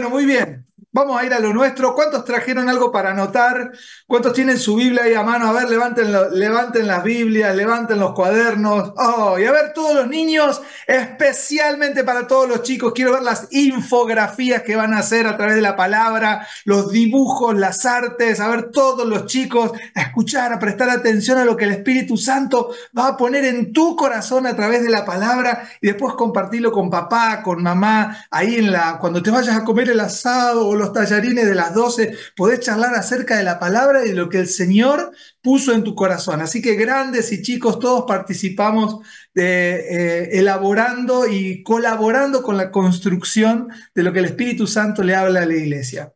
Bueno, muy bien. Vamos a ir a lo nuestro. ¿Cuántos trajeron algo para anotar? ¿Cuántos tienen su Biblia ahí a mano? A ver, levanten, levanten las Biblias, levanten los cuadernos. Oh, y a ver, todos los niños, especialmente para todos los chicos, quiero ver las infografías que van a hacer a través de la palabra, los dibujos, las artes. A ver, todos los chicos, a escuchar, a prestar atención a lo que el Espíritu Santo va a poner en tu corazón a través de la palabra y después compartirlo con papá, con mamá, ahí en la, cuando te vayas a comer el asado o los tallarines de las 12, podés charlar acerca de la palabra y de lo que el Señor puso en tu corazón. Así que grandes y chicos, todos participamos eh, elaborando y colaborando con la construcción de lo que el Espíritu Santo le habla a la iglesia.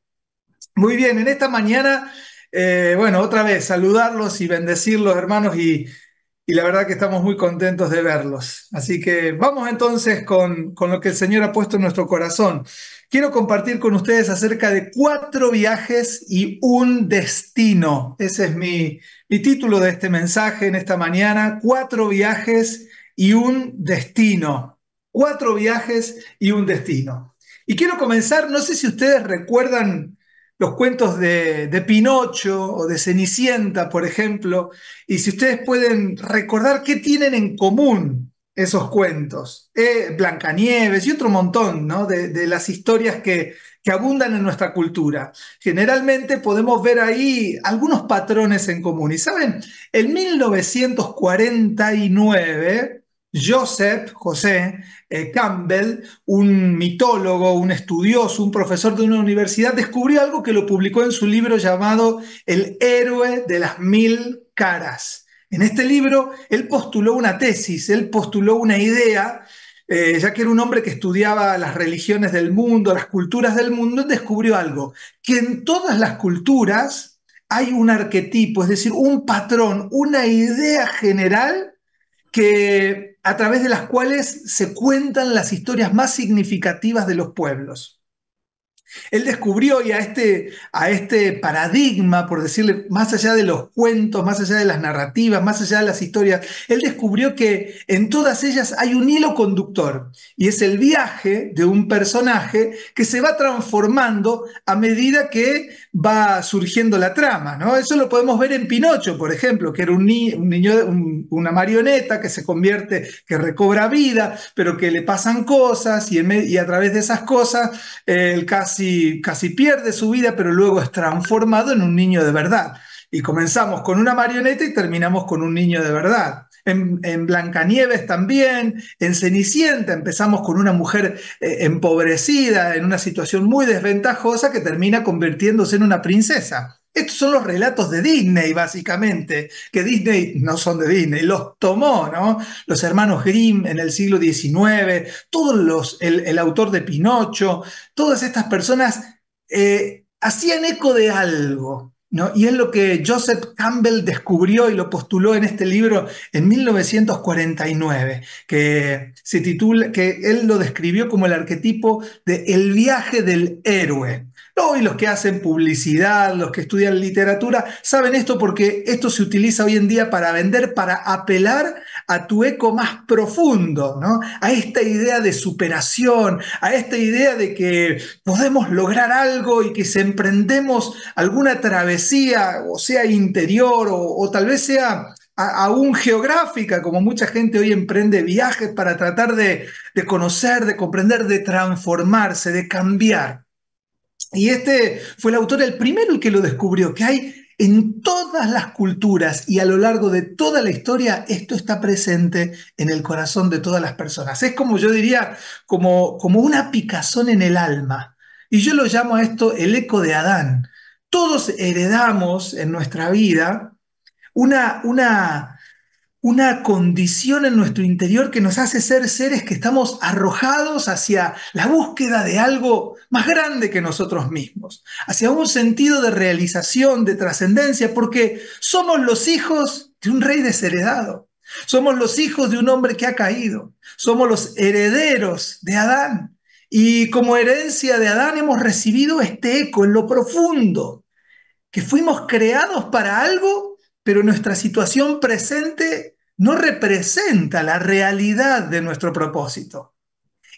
Muy bien, en esta mañana, eh, bueno, otra vez saludarlos y bendecirlos, hermanos, y, y, la verdad que estamos muy contentos de verlos. Así que vamos entonces con, con lo que el Señor ha puesto en nuestro corazón quiero compartir con ustedes acerca de cuatro viajes y un destino. Ese es mi, título de este mensaje en esta mañana, cuatro viajes y un destino. Cuatro viajes y un destino. Y quiero comenzar, no sé si ustedes recuerdan los cuentos de, de Pinocho o de Cenicienta, por ejemplo, y si ustedes pueden recordar qué tienen en común esos cuentos. Eh, Blancanieves y otro montón de, las historias que, abundan en nuestra cultura. Generalmente podemos ver ahí algunos patrones en común. Y saben, en 1949... Joseph, José eh, Campbell, un mitólogo, un estudioso, un profesor de una universidad, descubrió algo que lo publicó en su libro llamado El héroe de las mil caras. En este libro, él postuló una tesis, él postuló una idea, eh, ya que era un hombre que estudiaba las religiones del mundo, las culturas del mundo, descubrió algo, que en todas las culturas hay un arquetipo, es decir, un patrón, una idea general que a través de las cuales se cuentan las historias más significativas de los pueblos. Él descubrió y a este, a este paradigma, por decirle, más allá de los cuentos, más allá de las narrativas, más allá de las historias, él descubrió que en todas ellas hay un hilo conductor y es el viaje de un personaje que se va transformando a medida que va surgiendo la trama. ¿no? Eso lo podemos ver en Pinocho, por ejemplo, que era un, niño, una marioneta que se convierte, que recobra vida, pero que le pasan cosas y, a través de esas cosas el casi casi, pierde su vida, pero luego es transformado en un niño de verdad. Y comenzamos con una marioneta y terminamos con un niño de verdad. En, Blancanieves también, en Cenicienta empezamos con una mujer eh, empobrecida, en una situación muy desventajosa que termina convirtiéndose en una princesa. Estos son los relatos de Disney, básicamente, que Disney no son de Disney, los tomó, ¿no? Los hermanos Grimm en el siglo XIX, todos los, el, autor de Pinocho, todas estas personas eh, hacían eco de algo, ¿no? Y es lo que Joseph Campbell descubrió y lo postuló en este libro en 1949, que se titula, que él lo describió como el arquetipo de El viaje del héroe. No, y los que hacen publicidad, los que estudian literatura, saben esto porque esto se utiliza hoy en día para vender, para apelar a tu eco más profundo, ¿no? A esta idea de superación, a esta idea de que podemos lograr algo y que si emprendemos alguna travesía, o sea interior, o, tal vez sea aún geográfica, como mucha gente hoy emprende viajes para tratar de conocer, de comprender, de transformarse, de cambiar. Y este fue el autor el primero el que lo descubrió, que hay en todas las culturas y a lo largo de toda la historia, esto está presente en el corazón de todas las personas. Es como yo diría, como, como una picazón en el alma. Y yo lo llamo a esto el eco de Adán. Todos heredamos en nuestra vida una, una una condición en nuestro interior que nos hace ser seres que estamos arrojados hacia la búsqueda de algo más grande que nosotros mismos, hacia un sentido de realización, de trascendencia, porque somos los hijos de un rey desheredado, somos los hijos de un hombre que ha caído, somos los herederos de Adán y como herencia de Adán hemos recibido este eco en lo profundo, que fuimos creados para algo pero nuestra situación presente no representa la realidad de nuestro propósito.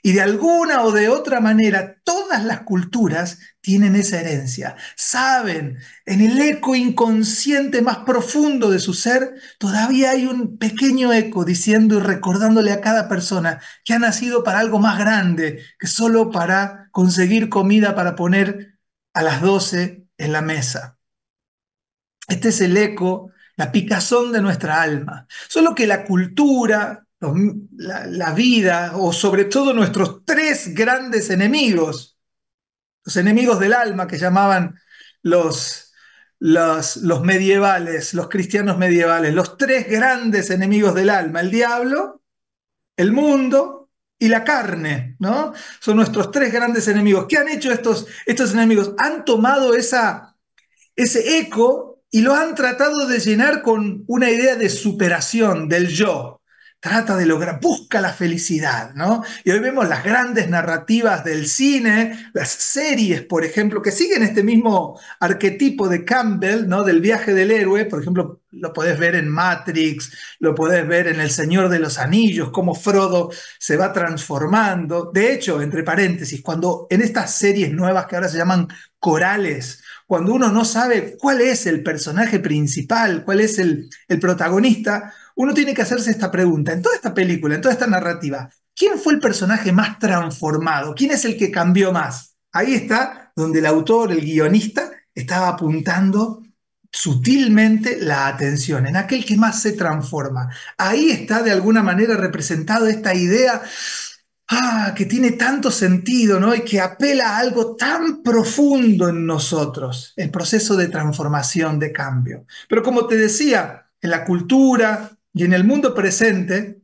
Y de alguna o de otra manera, todas las culturas tienen esa herencia. Saben, en el eco inconsciente más profundo de su ser, todavía hay un pequeño eco diciendo y recordándole a cada persona que ha nacido para algo más grande que solo para conseguir comida para poner a las 12 en la mesa. Este es el eco la picazón de nuestra alma. Solo que la cultura, la, vida o sobre todo nuestros tres grandes enemigos, los enemigos del alma que llamaban los, los, medievales, los cristianos medievales, los tres grandes enemigos del alma, el diablo, el mundo y la carne, ¿no? Son nuestros tres grandes enemigos. ¿Qué han hecho estos, estos enemigos? Han tomado esa, ese eco y lo han tratado de llenar con una idea de superación del yo. Trata de lograr, busca la felicidad, ¿no? Y hoy vemos las grandes narrativas del cine, las series, por ejemplo, que siguen este mismo arquetipo de Campbell, ¿no? Del viaje del héroe, por ejemplo, lo podés ver en Matrix, lo podés ver en El Señor de los Anillos, cómo Frodo se va transformando. De hecho, entre paréntesis, cuando en estas series nuevas que ahora se llaman corales, cuando uno no sabe cuál es el personaje principal, cuál es el, protagonista, uno tiene que hacerse esta pregunta. En toda esta película, en toda esta narrativa, ¿quién fue el personaje más transformado? ¿Quién es el que cambió más? Ahí está donde el autor, el guionista, estaba apuntando sutilmente la atención, en aquel que más se transforma. Ahí está de alguna manera representado esta idea ah, que tiene tanto sentido, ¿no? Y que apela a algo tan profundo en nosotros, el proceso de transformación, de cambio. Pero como te decía, en la cultura y en el mundo presente,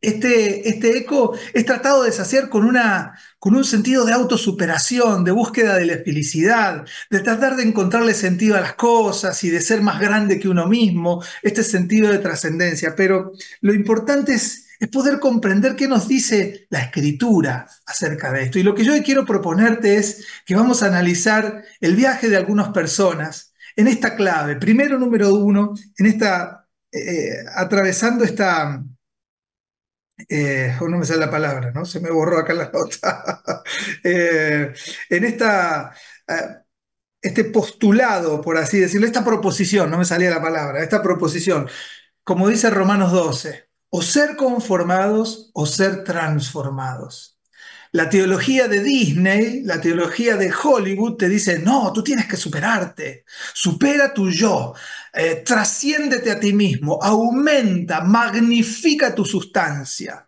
este, este eco es tratado de saciar con, una, con un sentido de autosuperación, de búsqueda de la felicidad, de tratar de encontrarle sentido a las cosas y de ser más grande que uno mismo, este sentido de trascendencia. Pero lo importante es es poder comprender qué nos dice la escritura acerca de esto. Y lo que yo hoy quiero proponerte es que vamos a analizar el viaje de algunas personas en esta clave. Primero, número uno, en esta, eh, atravesando esta, eh, oh, no me sale la palabra, ¿no? Se me borró acá la nota. Eh, en esta, este postulado, por así decirlo, esta proposición, no me salía la palabra, esta proposición, como dice Romanos 12 o ser conformados o ser transformados. La teología de Disney, la teología de Hollywood te dice, no, tú tienes que superarte, supera tu yo, eh, trasciéndete a ti mismo, aumenta, magnifica tu sustancia.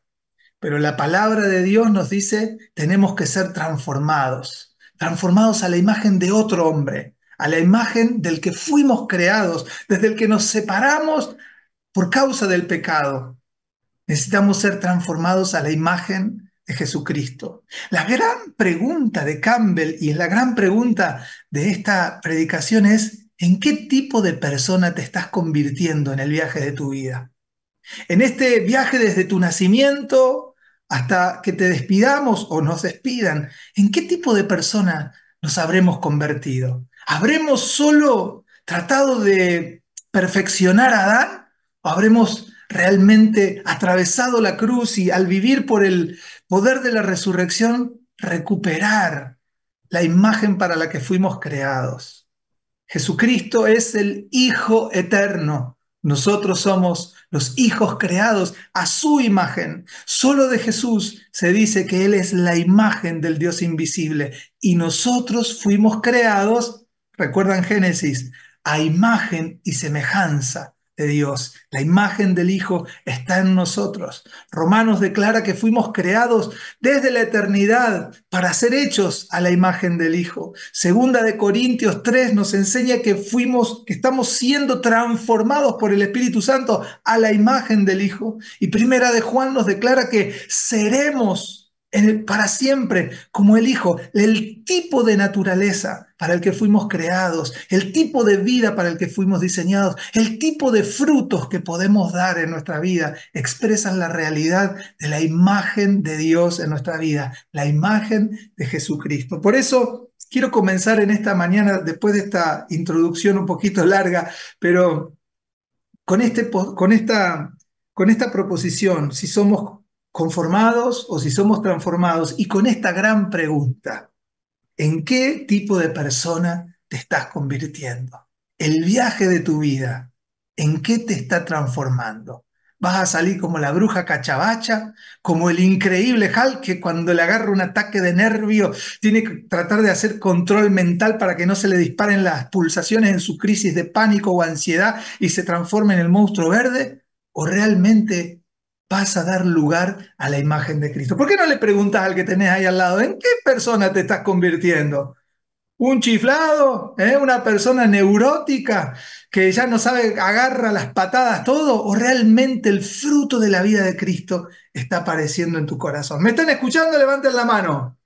Pero la palabra de Dios nos dice, tenemos que ser transformados, transformados a la imagen de otro hombre, a la imagen del que fuimos creados, desde el que nos separamos por causa del pecado. Necesitamos ser transformados a la imagen de Jesucristo. La gran pregunta de Campbell y es la gran pregunta de esta predicación es, ¿en qué tipo de persona te estás convirtiendo en el viaje de tu vida? En este viaje desde tu nacimiento hasta que te despidamos o nos despidan, ¿en qué tipo de persona nos habremos convertido? ¿Habremos solo tratado de perfeccionar a Adán o habremos realmente atravesado la cruz y al vivir por el poder de la resurrección, recuperar la imagen para la que fuimos creados. Jesucristo es el Hijo eterno. Nosotros somos los hijos creados a su imagen. Solo de Jesús se dice que Él es la imagen del Dios invisible y nosotros fuimos creados, recuerdan Génesis, a imagen y semejanza Dios. La imagen del Hijo está en nosotros. Romanos declara que fuimos creados desde la eternidad para ser hechos a la imagen del Hijo. Segunda de Corintios 3 nos enseña que fuimos que estamos siendo transformados por el Espíritu Santo a la imagen del Hijo y Primera de Juan nos declara que seremos para siempre, como el Hijo, el tipo de naturaleza para el que fuimos creados, el tipo de vida para el que fuimos diseñados, el tipo de frutos que podemos dar en nuestra vida, expresan la realidad de la imagen de Dios en nuestra vida, la imagen de Jesucristo. Por eso quiero comenzar en esta mañana, después de esta introducción un poquito larga, pero con, este, con, esta, con esta proposición, si somos conformados o si somos transformados y con esta gran pregunta, ¿en qué tipo de persona te estás convirtiendo? El viaje de tu vida, ¿en qué te está transformando? ¿Vas a salir como la bruja cachabacha? ¿Como el increíble Hulk que cuando le agarra un ataque de nervio tiene que tratar de hacer control mental para que no se le disparen las pulsaciones en su crisis de pánico o ansiedad y se transforme en el monstruo verde? ¿O realmente vas a dar lugar a la imagen de Cristo. ¿Por qué no le preguntas al que tenés ahí al lado, ¿en qué persona te estás convirtiendo? un chiflado, eh? una persona neurótica que ya no sabe, agarra las patadas, todo, o realmente el fruto de la vida de Cristo está apareciendo en tu corazón. ¿Me están escuchando? Levanten la mano.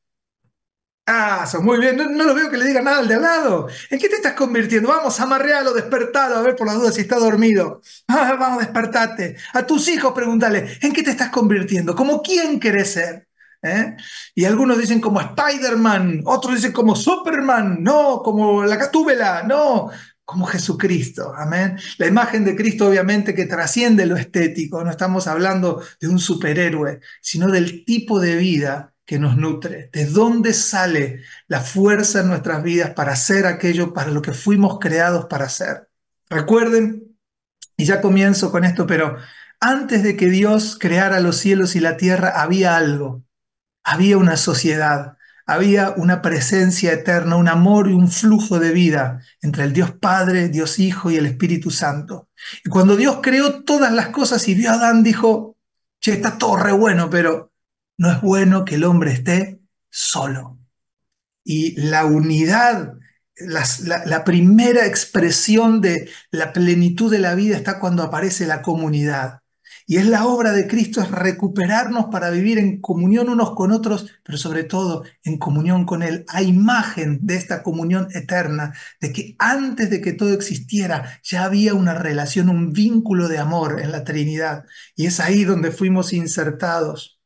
Ah, muy bien. No, lo veo que le diga nada al de al lado. ¿En qué te estás convirtiendo? Vamos, amarrealo, despertalo, a ver por las dudas si está dormido. Ah, vamos, despertate. A tus hijos pregúntale, ¿en qué te estás convirtiendo? ¿Como quién querés ser? ¿Eh? Y algunos dicen como Spider-Man, otros dicen como Superman, no, como la Catúbela, no, como Jesucristo. Amén. La imagen de Cristo, obviamente, que trasciende lo estético. No estamos hablando de un superhéroe, sino del tipo de vida que nos nutre, de dónde sale la fuerza en nuestras vidas para hacer aquello para lo que fuimos creados para hacer. Recuerden, y ya comienzo con esto, pero antes de que Dios creara los cielos y la tierra había algo, había una sociedad, había una presencia eterna, un amor y un flujo de vida entre el Dios Padre, Dios Hijo y el Espíritu Santo. Y cuando Dios creó todas las cosas y vio a Adán, dijo, che, está todo re bueno, pero no es bueno que el hombre esté solo. Y la unidad, la, primera expresión de la plenitud de la vida está cuando aparece la comunidad. Y es la obra de Cristo, es recuperarnos para vivir en comunión unos con otros, pero sobre todo en comunión con Él, a imagen de esta comunión eterna, de que antes de que todo existiera ya había una relación, un vínculo de amor en la Trinidad. Y es ahí donde fuimos insertados.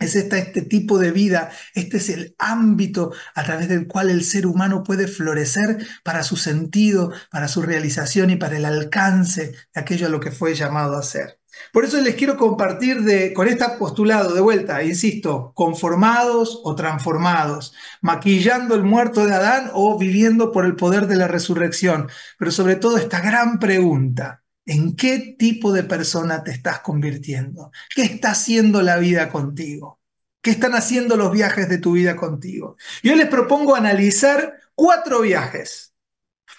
Es este tipo de vida, este es el ámbito a través del cual el ser humano puede florecer para su sentido, para su realización y para el alcance de aquello a lo que fue llamado a ser. Por eso les quiero compartir con este postulado, de vuelta, insisto, conformados o transformados, maquillando el muerto de Adán o viviendo por el poder de la resurrección, pero sobre todo esta gran pregunta, en qué tipo de persona te estás convirtiendo, qué está haciendo la vida contigo, qué están haciendo los viajes de tu vida contigo. Yo les propongo analizar cuatro viajes,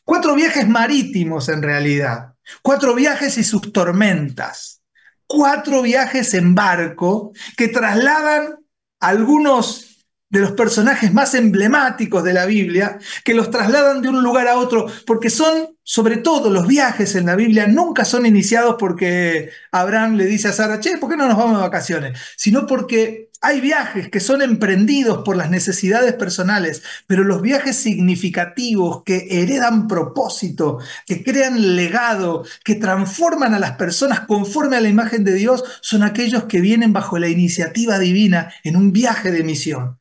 cuatro viajes marítimos en realidad, cuatro viajes y sus tormentas, cuatro viajes en barco que trasladan algunos de los personajes más emblemáticos de la Biblia, que los trasladan de un lugar a otro, porque son, sobre todo los viajes en la Biblia, nunca son iniciados porque Abraham le dice a Sara, che, ¿por qué no nos vamos de vacaciones? Sino porque hay viajes que son emprendidos por las necesidades personales, pero los viajes significativos que heredan propósito, que crean legado, que transforman a las personas conforme a la imagen de Dios, son aquellos que vienen bajo la iniciativa divina en un viaje de misión.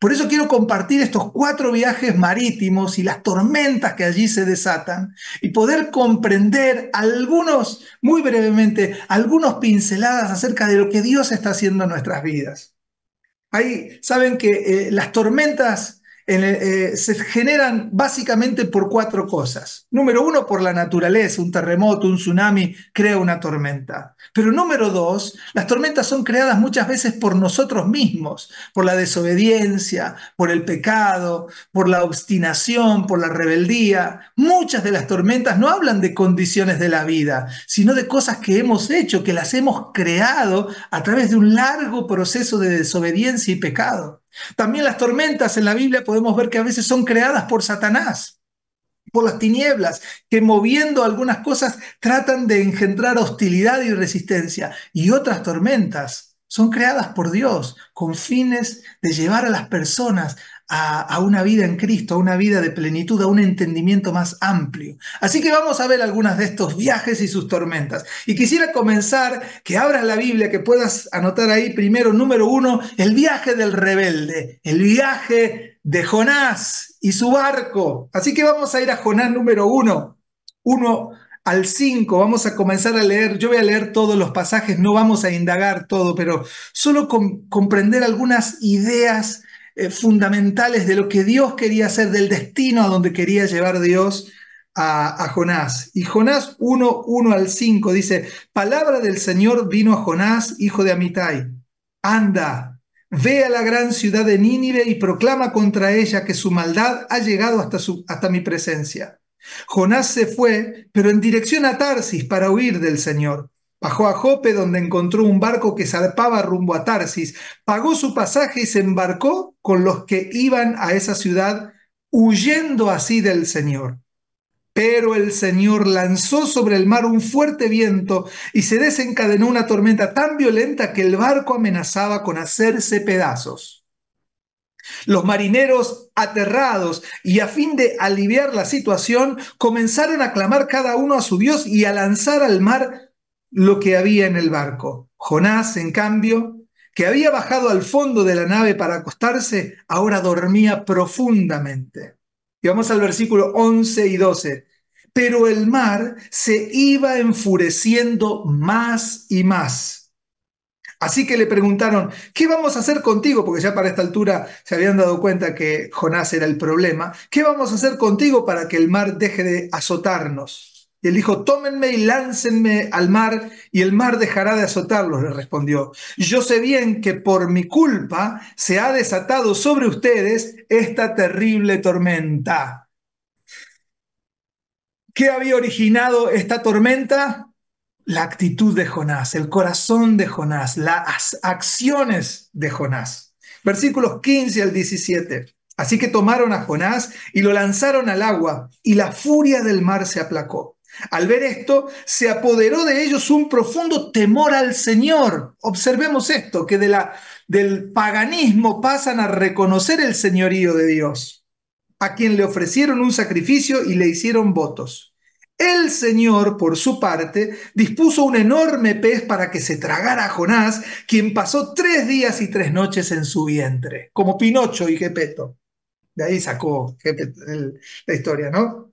Por eso quiero compartir estos cuatro viajes marítimos y las tormentas que allí se desatan y poder comprender algunos, muy brevemente, algunos pinceladas acerca de lo que Dios está haciendo en nuestras vidas. Ahí saben que eh, las tormentas eh, se generan básicamente por cuatro cosas. Número uno, por la naturaleza, un terremoto, un tsunami crea una tormenta. Pero número dos, las tormentas son creadas muchas veces por nosotros mismos, por la desobediencia, por el pecado, por la obstinación, por la rebeldía. Muchas de las tormentas no hablan de condiciones de la vida, sino de cosas que hemos hecho, que las hemos creado a través de un largo proceso de desobediencia y pecado. También las tormentas en la Biblia podemos ver que a veces son creadas por Satanás, por las tinieblas, que moviendo algunas cosas tratan de engendrar hostilidad y resistencia. Y otras tormentas son creadas por Dios con fines de llevar a las personas a, una vida en Cristo, a una vida de plenitud, a un entendimiento más amplio. Así que vamos a ver algunas de estos viajes y sus tormentas. Y quisiera comenzar, que abras la Biblia, que puedas anotar ahí primero, número uno, el viaje del rebelde, el viaje de Jonás y su barco. Así que vamos a ir a Jonás número uno, uno al cinco. Vamos a comenzar a leer, yo voy a leer todos los pasajes, no vamos a indagar todo, pero solo comprender algunas ideas eh, fundamentales de lo que Dios quería hacer, del destino a donde quería llevar Dios a, Jonás. Y Jonás 1, 1 al 5 dice, palabra del Señor vino a Jonás, hijo de Amitai, anda, ve a la gran ciudad de Nínive y proclama contra ella que su maldad ha llegado hasta, su, hasta mi presencia. Jonás se fue, pero en dirección a Tarsis para huir del Señor. Bajó a Jope, donde encontró un barco que zarpaba rumbo a Tarsis, pagó su pasaje y se embarcó con los que iban a esa ciudad, huyendo así del Señor. Pero el Señor lanzó sobre el mar un fuerte viento y se desencadenó una tormenta tan violenta que el barco amenazaba con hacerse pedazos. Los marineros, aterrados y a fin de aliviar la situación, comenzaron a clamar cada uno a su Dios y a lanzar al mar lo que había en el barco. Jonás, en cambio, que había bajado al fondo de la nave para acostarse, ahora dormía profundamente. Y vamos al versículo 11 y 12. Pero el mar se iba enfureciendo más y más. Así que le preguntaron, ¿qué vamos a hacer contigo? Porque ya para esta altura se habían dado cuenta que Jonás era el problema. ¿Qué vamos a hacer contigo para que el mar deje de azotarnos? Y él dijo, tómenme y láncenme al mar, y el mar dejará de azotarlos, le respondió. Yo sé bien que por mi culpa se ha desatado sobre ustedes esta terrible tormenta. ¿Qué había originado esta tormenta? La actitud de Jonás, el corazón de Jonás, las acciones de Jonás. Versículos 15 al 17. Así que tomaron a Jonás y lo lanzaron al agua, y la furia del mar se aplacó. Al ver esto, se apoderó de ellos un profundo temor al Señor. Observemos esto, que de la, del paganismo pasan a reconocer el señorío de Dios, a quien le ofrecieron un sacrificio y le hicieron votos. El Señor, por su parte, dispuso un enorme pez para que se tragara a Jonás, quien pasó tres días y tres noches en su vientre, como Pinocho y Gepeto. De ahí sacó la historia, ¿no?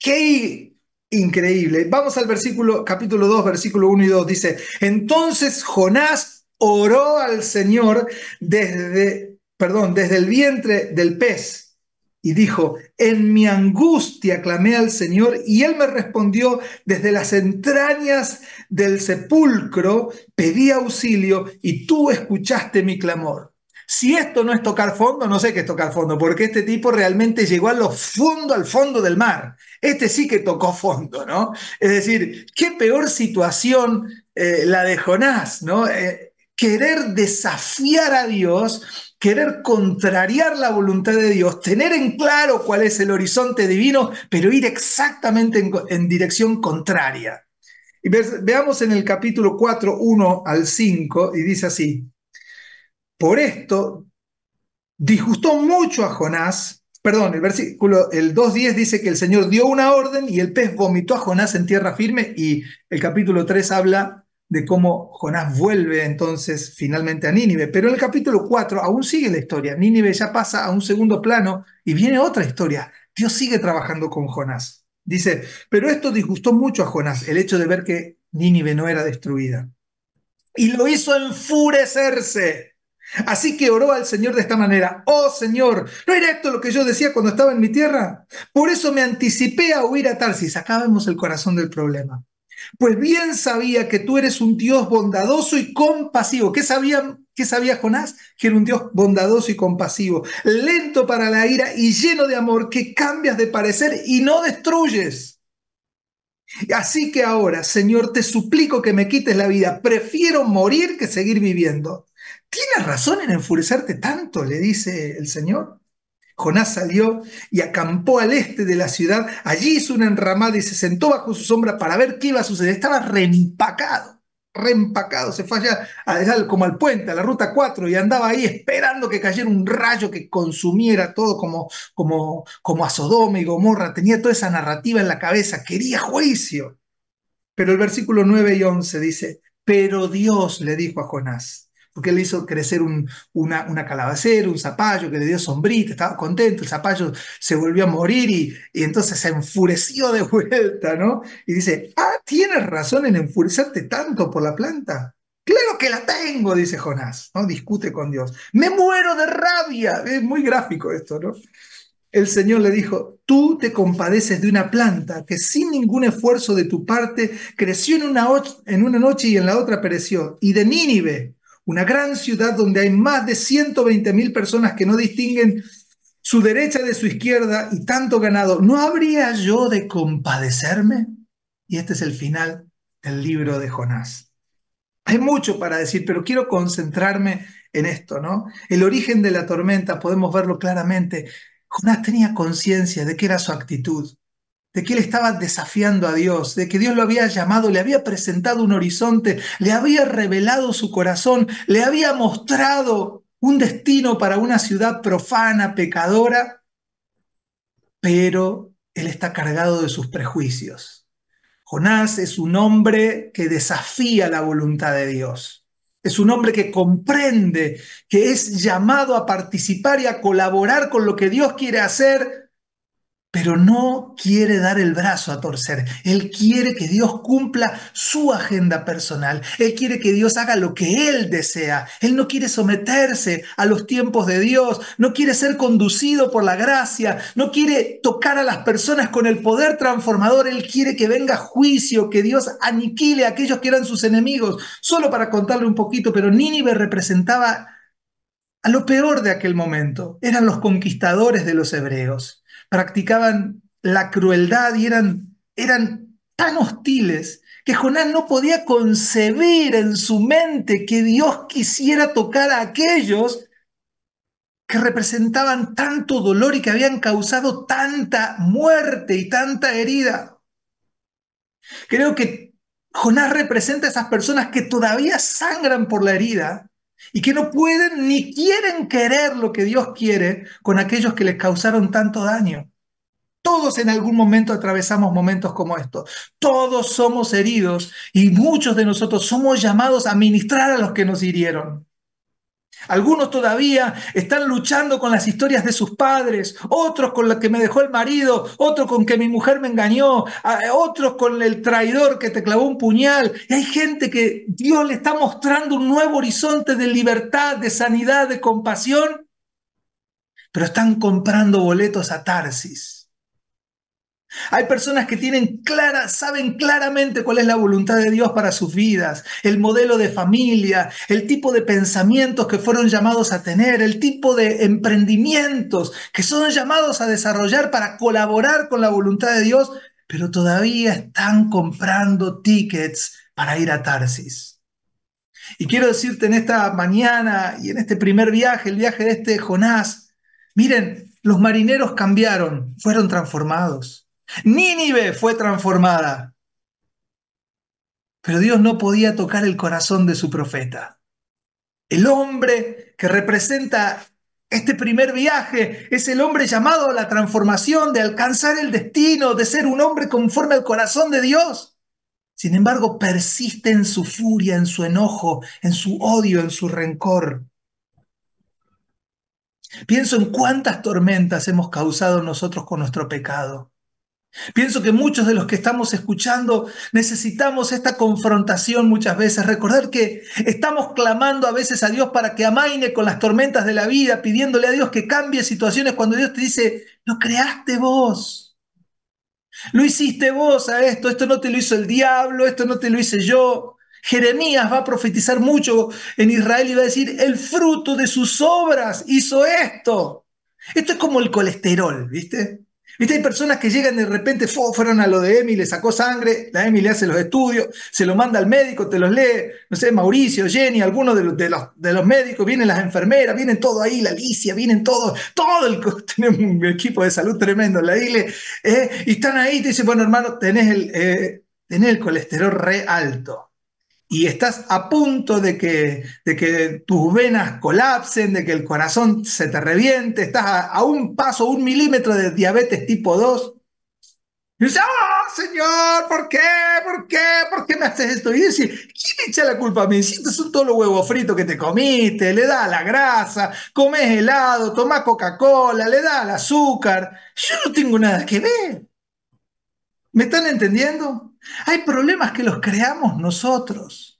¡Qué increíble! Vamos al versículo, capítulo 2, versículo 1 y 2. Dice, entonces Jonás oró al Señor desde, perdón, desde el vientre del pez y dijo, en mi angustia clamé al Señor y Él me respondió desde las entrañas del sepulcro, pedí auxilio y tú escuchaste mi clamor. Si esto no es tocar fondo, no sé qué es tocar fondo, porque este tipo realmente llegó a los al fondo del mar. Este sí que tocó fondo, ¿no? Es decir, qué peor situación eh, la de Jonás, ¿no? Eh, querer desafiar a Dios, querer contrariar la voluntad de Dios, tener en claro cuál es el horizonte divino, pero ir exactamente en, dirección contraria. Y veamos en el capítulo 4, 1 al 5, y dice así. Por esto disgustó mucho a Jonás. Perdón, el versículo el 2.10 dice que el Señor dio una orden y el pez vomitó a Jonás en tierra firme y el capítulo 3 habla de cómo Jonás vuelve entonces finalmente a Nínive. Pero en el capítulo 4 aún sigue la historia. Nínive ya pasa a un segundo plano y viene otra historia. Dios sigue trabajando con Jonás. Dice, pero esto disgustó mucho a Jonás, el hecho de ver que Nínive no era destruida. Y lo hizo enfurecerse. Así que oró al Señor de esta manera, oh Señor, ¿no era esto lo que yo decía cuando estaba en mi tierra? Por eso me anticipé a huir a Tarsis. Acá vemos el corazón del problema. Pues bien sabía que tú eres un Dios bondadoso y compasivo. ¿Qué sabía, qué sabía Jonás? Que era un Dios bondadoso y compasivo, lento para la ira y lleno de amor, que cambias de parecer y no destruyes. Así que ahora, Señor, te suplico que me quites la vida. Prefiero morir que seguir viviendo. ¿Tienes razón en enfurecerte tanto? le dice el Señor. Jonás salió y acampó al este de la ciudad. Allí hizo una enramada y se sentó bajo su sombra para ver qué iba a suceder. Estaba reempacado, reempacado. Se fue allá, como al puente, a la ruta 4, y andaba ahí esperando que cayera un rayo que consumiera todo como, como, como a Sodoma y Gomorra. Tenía toda esa narrativa en la cabeza. Quería juicio. Pero el versículo 9 y 11 dice, pero Dios le dijo a Jonás, porque él hizo crecer una, una calabacera, un zapallo que le dio sombrita, estaba contento, el zapallo se volvió a morir y, entonces se enfureció de vuelta, ¿no? Y dice, ah, tienes razón en enfurecerte tanto por la planta. Claro que la tengo, dice Jonás, ¿no? Discute con Dios. Me muero de rabia. Es muy gráfico esto, ¿no? El Señor le dijo, tú te compadeces de una planta que sin ningún esfuerzo de tu parte creció en una, en una noche y en la otra pereció, y de Nínive, una gran ciudad donde hay más de 120.000 personas que no distinguen su derecha de su izquierda y tanto ganado, ¿no habría yo de compadecerme? Y este es el final del libro de Jonás. Hay mucho para decir, pero quiero concentrarme en esto, ¿no? El origen de la tormenta podemos verlo claramente. Jonás tenía conciencia de que era su actitud de que él estaba desafiando a Dios, de que Dios lo había llamado, le había presentado un horizonte, le había revelado su corazón, le había mostrado un destino para una ciudad profana, pecadora, pero él está cargado de sus prejuicios. Jonás es un hombre que desafía la voluntad de Dios. Es un hombre que comprende que es llamado a participar y a colaborar con lo que Dios quiere hacer, pero no quiere dar el brazo a torcer. Él quiere que Dios cumpla su agenda personal. Él quiere que Dios haga lo que Él desea. Él no quiere someterse a los tiempos de Dios. No quiere ser conducido por la gracia. No quiere tocar a las personas con el poder transformador. Él quiere que venga juicio, que Dios aniquile a aquellos que eran sus enemigos. Solo para contarle un poquito, pero Nínive representaba a lo peor de aquel momento. Eran los conquistadores de los hebreos practicaban la crueldad y eran, eran tan hostiles que Jonás no podía concebir en su mente que Dios quisiera tocar a aquellos que representaban tanto dolor y que habían causado tanta muerte y tanta herida. Creo que Jonás representa a esas personas que todavía sangran por la herida y que no pueden ni quieren querer lo que Dios quiere con aquellos que les causaron tanto daño. Todos en algún momento atravesamos momentos como estos. Todos somos heridos y muchos de nosotros somos llamados a ministrar a los que nos hirieron. Algunos todavía están luchando con las historias de sus padres, otros con la que me dejó el marido, otros con que mi mujer me engañó, otros con el traidor que te clavó un puñal. Y hay gente que Dios le está mostrando un nuevo horizonte de libertad, de sanidad, de compasión, pero están comprando boletos a Tarsis hay personas que tienen clara, saben claramente cuál es la voluntad de Dios para sus vidas, el modelo de familia, el tipo de pensamientos que fueron llamados a tener, el tipo de emprendimientos que son llamados a desarrollar para colaborar con la voluntad de Dios, pero todavía están comprando tickets para ir a Tarsis. Y quiero decirte en esta mañana y en este primer viaje, el viaje de este Jonás, miren, los marineros cambiaron, fueron transformados. Nínive fue transformada. Pero Dios no podía tocar el corazón de su profeta. El hombre que representa este primer viaje es el hombre llamado a la transformación, de alcanzar el destino, de ser un hombre conforme al corazón de Dios. Sin embargo, persiste en su furia, en su enojo, en su odio, en su rencor. Pienso en cuántas tormentas hemos causado nosotros con nuestro pecado. Pienso que muchos de los que estamos escuchando necesitamos esta confrontación muchas veces, recordar que estamos clamando a veces a Dios para que amaine con las tormentas de la vida, pidiéndole a Dios que cambie situaciones cuando Dios te dice, lo creaste vos, lo hiciste vos a esto, esto no te lo hizo el diablo, esto no te lo hice yo. Jeremías va a profetizar mucho en Israel y va a decir, el fruto de sus obras hizo esto. Esto es como el colesterol, ¿viste? Viste, hay personas que llegan de repente, fueron a lo de Emily, le sacó sangre, la Emily hace los estudios, se lo manda al médico, te los lee, no sé, Mauricio, Jenny, algunos de los, de los, de los médicos, vienen las enfermeras, vienen todo ahí, la Alicia, vienen todos, todo el un equipo de salud tremendo, la ILE, ¿eh? y están ahí, te dicen, bueno hermano, tenés el, eh, tenés el colesterol re alto y estás a punto de que, de que tus venas colapsen, de que el corazón se te reviente, estás a, un paso, un milímetro de diabetes tipo 2. Y dices, ¡Oh, ah, Señor! ¿Por qué? ¿Por qué? ¿Por qué me haces esto? Y dices, ¿quién me echa la culpa a mí? Si estos son todos los huevos fritos que te comiste, le da la grasa, comes helado, tomas Coca-Cola, le da el azúcar. Yo no tengo nada que ver. ¿Me están entendiendo? Hay problemas que los creamos nosotros.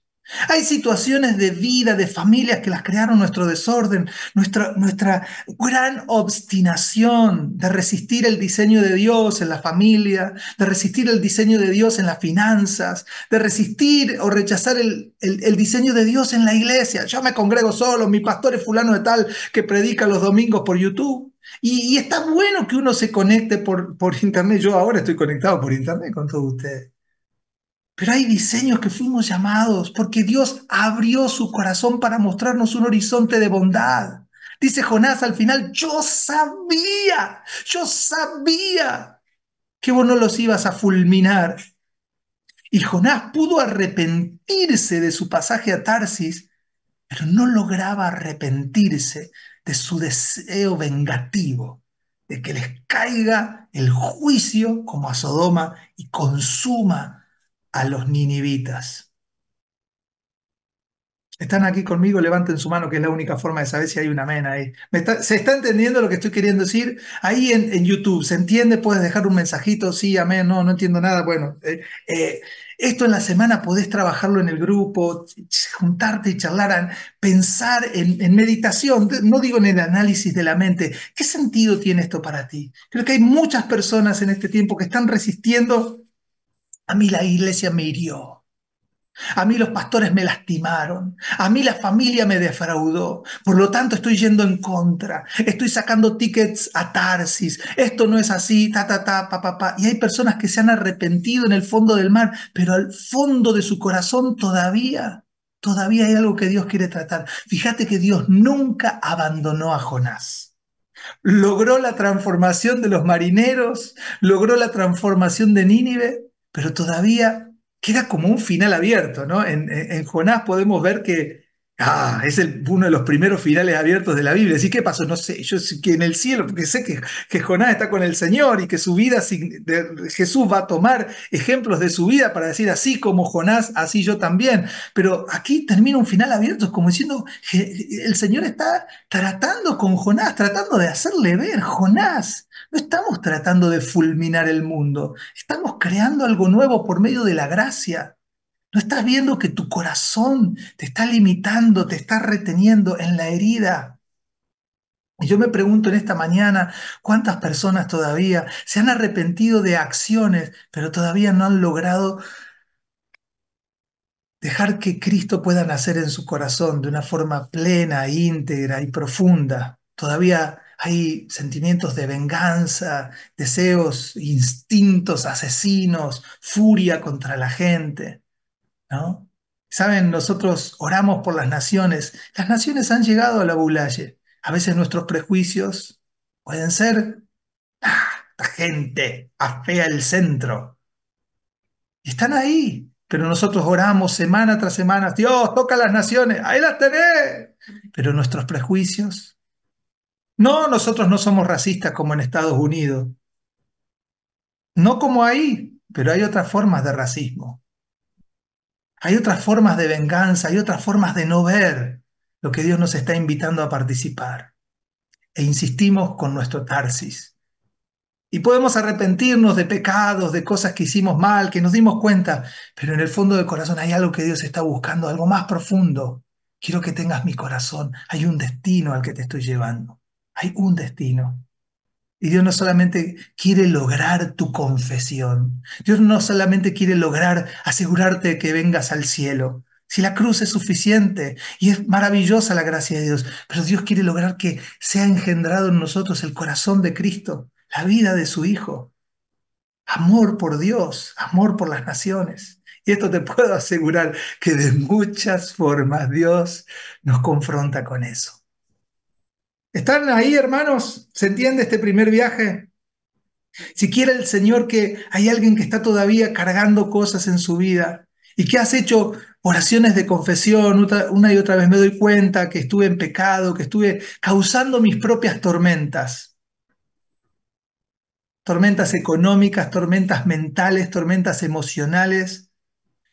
Hay situaciones de vida, de familias que las crearon nuestro desorden, nuestra, nuestra gran obstinación de resistir el diseño de Dios en la familia, de resistir el diseño de Dios en las finanzas, de resistir o rechazar el, diseño de Dios en la iglesia. Yo me congrego solo, mi pastor es fulano de tal que predica los domingos por YouTube. Y, está bueno que uno se conecte por, por internet. Yo ahora estoy conectado por internet con todos ustedes. Pero hay diseños que fuimos llamados porque Dios abrió su corazón para mostrarnos un horizonte de bondad. Dice Jonás al final, yo sabía, yo sabía que vos no los ibas a fulminar. Y Jonás pudo arrepentirse de su pasaje a Tarsis, pero no lograba arrepentirse de su deseo vengativo, de que les caiga el juicio como a Sodoma y consuma a los ninivitas. ¿Están aquí conmigo? Levanten su mano, que es la única forma de saber si hay un amén ahí. ¿Se está entendiendo lo que estoy queriendo decir? Ahí en, YouTube, ¿se entiende? Puedes dejar un mensajito, sí, amén, no, no entiendo nada. Bueno, eh, eh, esto en la semana podés trabajarlo en el grupo, juntarte y charlar, pensar en, en, meditación, no digo en el análisis de la mente. ¿Qué sentido tiene esto para ti? Creo que hay muchas personas en este tiempo que están resistiendo a mí la iglesia me hirió. A mí los pastores me lastimaron, a mí la familia me defraudó, por lo tanto estoy yendo en contra, estoy sacando tickets a Tarsis, esto no es así, ta, ta, ta, pa, pa, pa. Y hay personas que se han arrepentido en el fondo del mar, pero al fondo de su corazón todavía, todavía hay algo que Dios quiere tratar. Fíjate que Dios nunca abandonó a Jonás. Logró la transformación de los marineros, logró la transformación de Nínive, pero todavía queda como un final abierto, ¿no? En, Jonás podemos ver que ah, es el, uno de los primeros finales abiertos de la Biblia. ¿Y qué pasó? No sé, yo sé que en el cielo, porque sé que, Jonás está con el Señor y que su vida, Jesús va a tomar ejemplos de su vida para decir, así como Jonás, así yo también. Pero aquí termina un final abierto, como diciendo, el Señor está tratando con Jonás, tratando de hacerle ver, Jonás, no estamos tratando de fulminar el mundo, estamos creando algo nuevo por medio de la gracia. No estás viendo que tu corazón te está limitando, te está reteniendo en la herida. Y yo me pregunto en esta mañana cuántas personas todavía se han arrepentido de acciones, pero todavía no han logrado dejar que Cristo pueda nacer en su corazón de una forma plena, íntegra y profunda. Todavía hay sentimientos de venganza, deseos, instintos asesinos, furia contra la gente, ¿no? Saben, nosotros oramos por las naciones. Las naciones han llegado a la bulalle. A veces nuestros prejuicios pueden ser, ¡ah! La gente afea el centro. Están ahí, pero nosotros oramos semana tras semana, Dios, toca las naciones, ahí las tenés. Pero nuestros prejuicios no, nosotros no somos racistas como en Estados Unidos. No como ahí, pero hay otras formas de racismo. Hay otras formas de venganza, hay otras formas de no ver lo que Dios nos está invitando a participar. E insistimos con nuestro tarsis. Y podemos arrepentirnos de pecados, de cosas que hicimos mal, que nos dimos cuenta, pero en el fondo del corazón hay algo que Dios está buscando, algo más profundo. Quiero que tengas mi corazón, hay un destino al que te estoy llevando. Hay un destino. Y Dios no solamente quiere lograr tu confesión, Dios no solamente quiere lograr asegurarte que vengas al cielo, si la cruz es suficiente y es maravillosa la gracia de Dios, pero Dios quiere lograr que sea engendrado en nosotros el corazón de Cristo, la vida de su Hijo. Amor por Dios, amor por las naciones. Y esto te puedo asegurar que de muchas formas Dios nos confronta con eso. ¿Están ahí, hermanos? ¿Se entiende este primer viaje? Si quiere el Señor que hay alguien que está todavía cargando cosas en su vida y que has hecho oraciones de confesión, una y otra vez me doy cuenta que estuve en pecado, que estuve causando mis propias tormentas. Tormentas económicas, tormentas mentales, tormentas emocionales.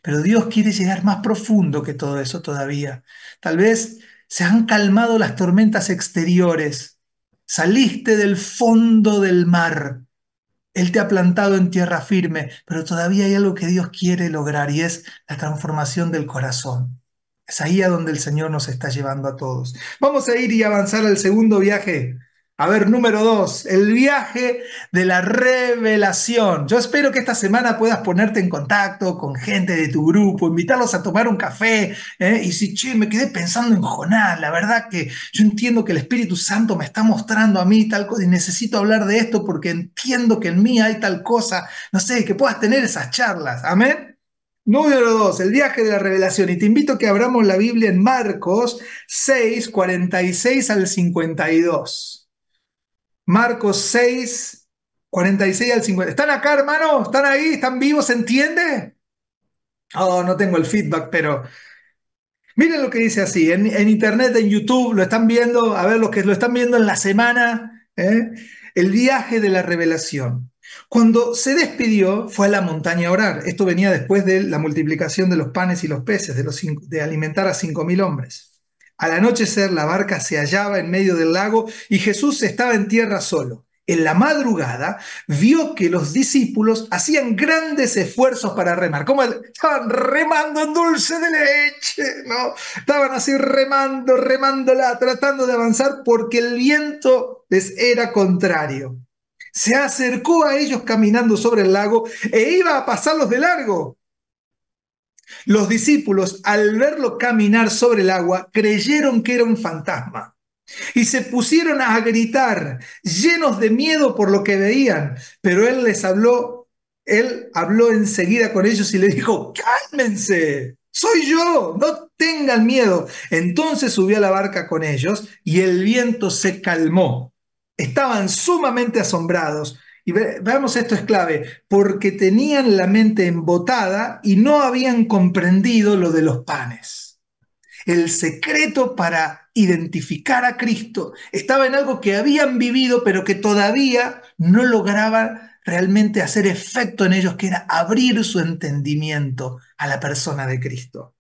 Pero Dios quiere llegar más profundo que todo eso todavía. Tal vez se han calmado las tormentas exteriores. Saliste del fondo del mar. Él te ha plantado en tierra firme, pero todavía hay algo que Dios quiere lograr y es la transformación del corazón. Es ahí a donde el Señor nos está llevando a todos. Vamos a ir y avanzar al segundo viaje a ver, número dos, el viaje de la revelación. Yo espero que esta semana puedas ponerte en contacto con gente de tu grupo, invitarlos a tomar un café ¿eh? y si, che, me quedé pensando en Jonás, la verdad que yo entiendo que el Espíritu Santo me está mostrando a mí tal cosa y necesito hablar de esto porque entiendo que en mí hay tal cosa, no sé, que puedas tener esas charlas. Amén. Número dos, el viaje de la revelación. Y te invito a que abramos la Biblia en Marcos 6, 46 al 52. Marcos 6, 46 al 50. ¿Están acá, hermano? ¿Están ahí? ¿Están vivos? ¿Se entiende? Oh, no tengo el feedback, pero miren lo que dice así. En, internet, en YouTube, lo están viendo, a ver, los que lo están viendo en la semana, ¿eh? el viaje de la revelación. Cuando se despidió, fue a la montaña a orar. Esto venía después de la multiplicación de los panes y los peces, de, los, de alimentar a 5.000 hombres. Al anochecer la barca se hallaba en medio del lago y Jesús estaba en tierra solo. En la madrugada vio que los discípulos hacían grandes esfuerzos para remar. Como estaban remando en dulce de leche, ¿no? Estaban así remando, remándola, tratando de avanzar porque el viento les era contrario. Se acercó a ellos caminando sobre el lago e iba a pasarlos de largo. Los discípulos, al verlo caminar sobre el agua, creyeron que era un fantasma y se pusieron a gritar, llenos de miedo por lo que veían. Pero él les habló, él habló enseguida con ellos y les dijo, cálmense, soy yo, no tengan miedo. Entonces subió a la barca con ellos y el viento se calmó. Estaban sumamente asombrados y veamos, esto es clave, porque tenían la mente embotada y no habían comprendido lo de los panes. El secreto para identificar a Cristo estaba en algo que habían vivido, pero que todavía no lograban realmente hacer efecto en ellos, que era abrir su entendimiento a la persona de Cristo.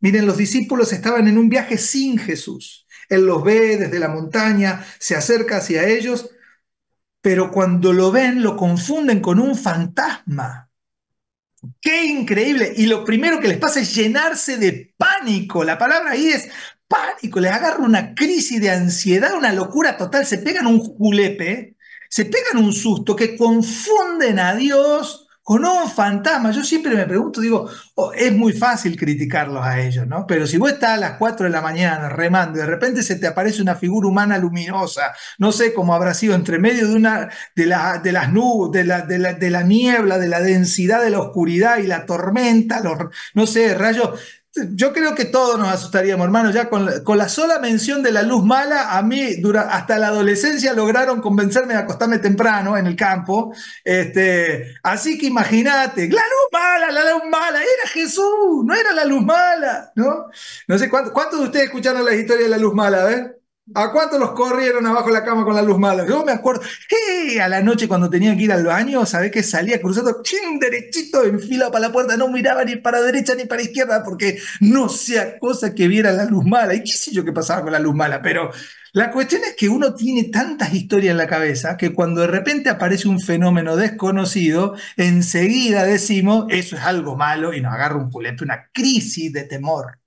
Miren, los discípulos estaban en un viaje sin Jesús. Él los ve desde la montaña, se acerca hacia ellos pero cuando lo ven lo confunden con un fantasma. ¡Qué increíble! Y lo primero que les pasa es llenarse de pánico. La palabra ahí es pánico, les agarra una crisis de ansiedad, una locura total, se pegan un julepe, se pegan un susto que confunden a Dios no un fantasma. Yo siempre me pregunto, digo, oh, es muy fácil criticarlos a ellos, ¿no? Pero si vos estás a las 4 de la mañana remando y de repente se te aparece una figura humana luminosa, no sé cómo habrá sido entre medio de una de, la, de las nubes, de la, de la, de la niebla, de la densidad de la oscuridad y la tormenta, los, no sé, rayos yo creo que todos nos asustaríamos, hermano. Ya con la, sola mención de la luz mala, a mí hasta la adolescencia lograron convencerme de acostarme temprano en el campo. Este, así que imagínate, la luz mala, la luz mala, era Jesús, no era la luz mala, ¿no? No sé cuánto, cuántos de ustedes escucharon la historia de la luz mala, a ver. ¿A cuánto los corrieron abajo de la cama con la luz mala? Yo me acuerdo, que a la noche cuando tenía que ir al baño, ¿sabés que salía cruzando chin derechito en fila para la puerta? No miraba ni para derecha ni para izquierda porque no sea cosa que viera la luz mala. Y qué sé yo qué pasaba con la luz mala, pero la cuestión es que uno tiene tantas historias en la cabeza que cuando de repente aparece un fenómeno desconocido, enseguida decimos, eso es algo malo y nos agarra un culete, una crisis de temor.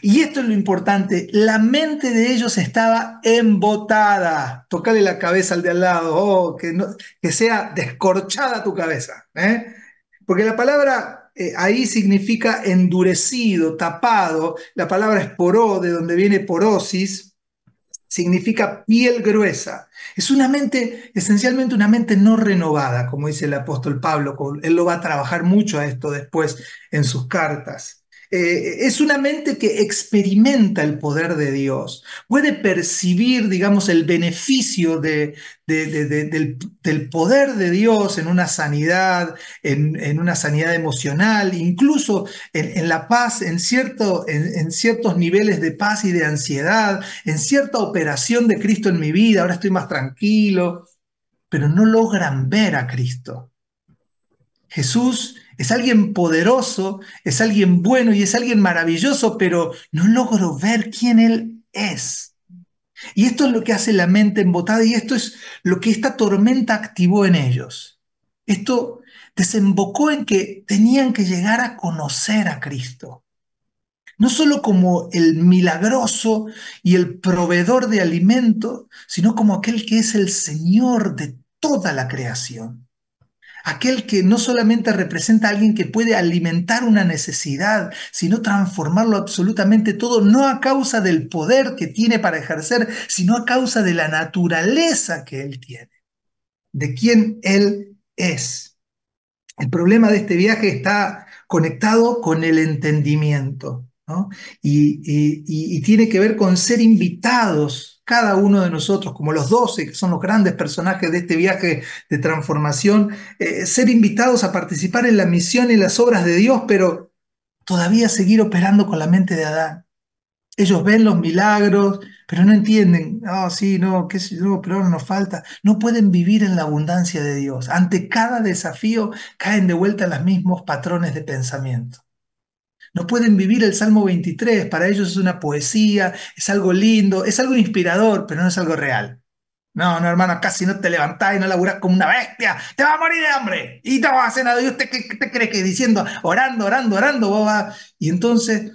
Y esto es lo importante, la mente de ellos estaba embotada. Tocale la cabeza al de al lado, oh, que, sea descorchada tu cabeza. ¿eh? Porque la palabra eh, ahí significa endurecido, tapado. La palabra es poró, de donde viene porosis, significa piel gruesa. Es una mente, esencialmente una mente no renovada, como dice el apóstol Pablo. Él lo va a trabajar mucho a esto después en sus cartas. Eh, es una mente que experimenta el poder de Dios, puede percibir, digamos, el beneficio del, poder de Dios en una sanidad, en, una sanidad emocional, incluso en, la paz, en, cierto, en, ciertos niveles de paz y de ansiedad, en cierta operación de Cristo en mi vida, ahora estoy más tranquilo, pero no logran ver a Cristo. Jesús es alguien poderoso, es alguien bueno y es alguien maravilloso, pero no logro ver quién Él es. Y esto es lo que hace la mente embotada y esto es lo que esta tormenta activó en ellos. Esto desembocó en que tenían que llegar a conocer a Cristo. No solo como el milagroso y el proveedor de alimento, sino como aquel que es el Señor de toda la creación aquel que no solamente representa a alguien que puede alimentar una necesidad, sino transformarlo absolutamente todo, no a causa del poder que tiene para ejercer, sino a causa de la naturaleza que él tiene, de quién él es. El problema de este viaje está conectado con el entendimiento y tiene que ver con ser invitados cada uno de nosotros, como los doce, que son los grandes personajes de este viaje de transformación, eh, ser invitados a participar en la misión y las obras de Dios, pero todavía seguir operando con la mente de Adán. Ellos ven los milagros, pero no entienden, ah, sí, no, qué yo, pero ahora nos falta. No pueden vivir en la abundancia de Dios. Ante cada desafío caen de vuelta los mismos patrones de pensamiento no pueden vivir el Salmo 23, para ellos es una poesía, es algo lindo, es algo inspirador, pero no es algo real. No, no, hermano, casi no te levantás y no laburás como una bestia, te vas a morir de hambre y te vas a hacer nada. ¿Y usted qué, te cree que diciendo, orando, orando, orando, vos Y entonces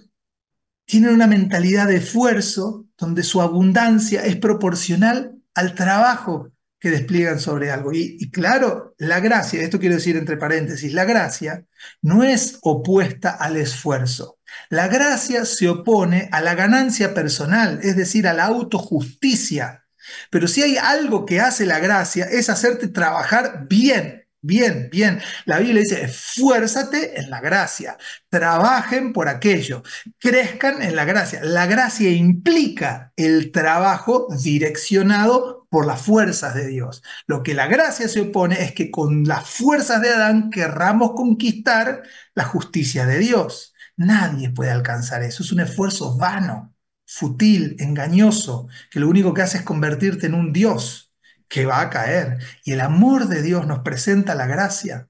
tienen una mentalidad de esfuerzo donde su abundancia es proporcional al trabajo que despliegan sobre algo. Y, claro, la gracia, esto quiero decir entre paréntesis, la gracia no es opuesta al esfuerzo. La gracia se opone a la ganancia personal, es decir, a la autojusticia. Pero si hay algo que hace la gracia es hacerte trabajar bien, Bien, bien. La Biblia dice, esfuérzate en la gracia, trabajen por aquello, crezcan en la gracia. La gracia implica el trabajo direccionado por las fuerzas de Dios. Lo que la gracia se opone es que con las fuerzas de Adán querramos conquistar la justicia de Dios. Nadie puede alcanzar eso, es un esfuerzo vano, futil, engañoso, que lo único que hace es convertirte en un Dios que va a caer. Y el amor de Dios nos presenta la gracia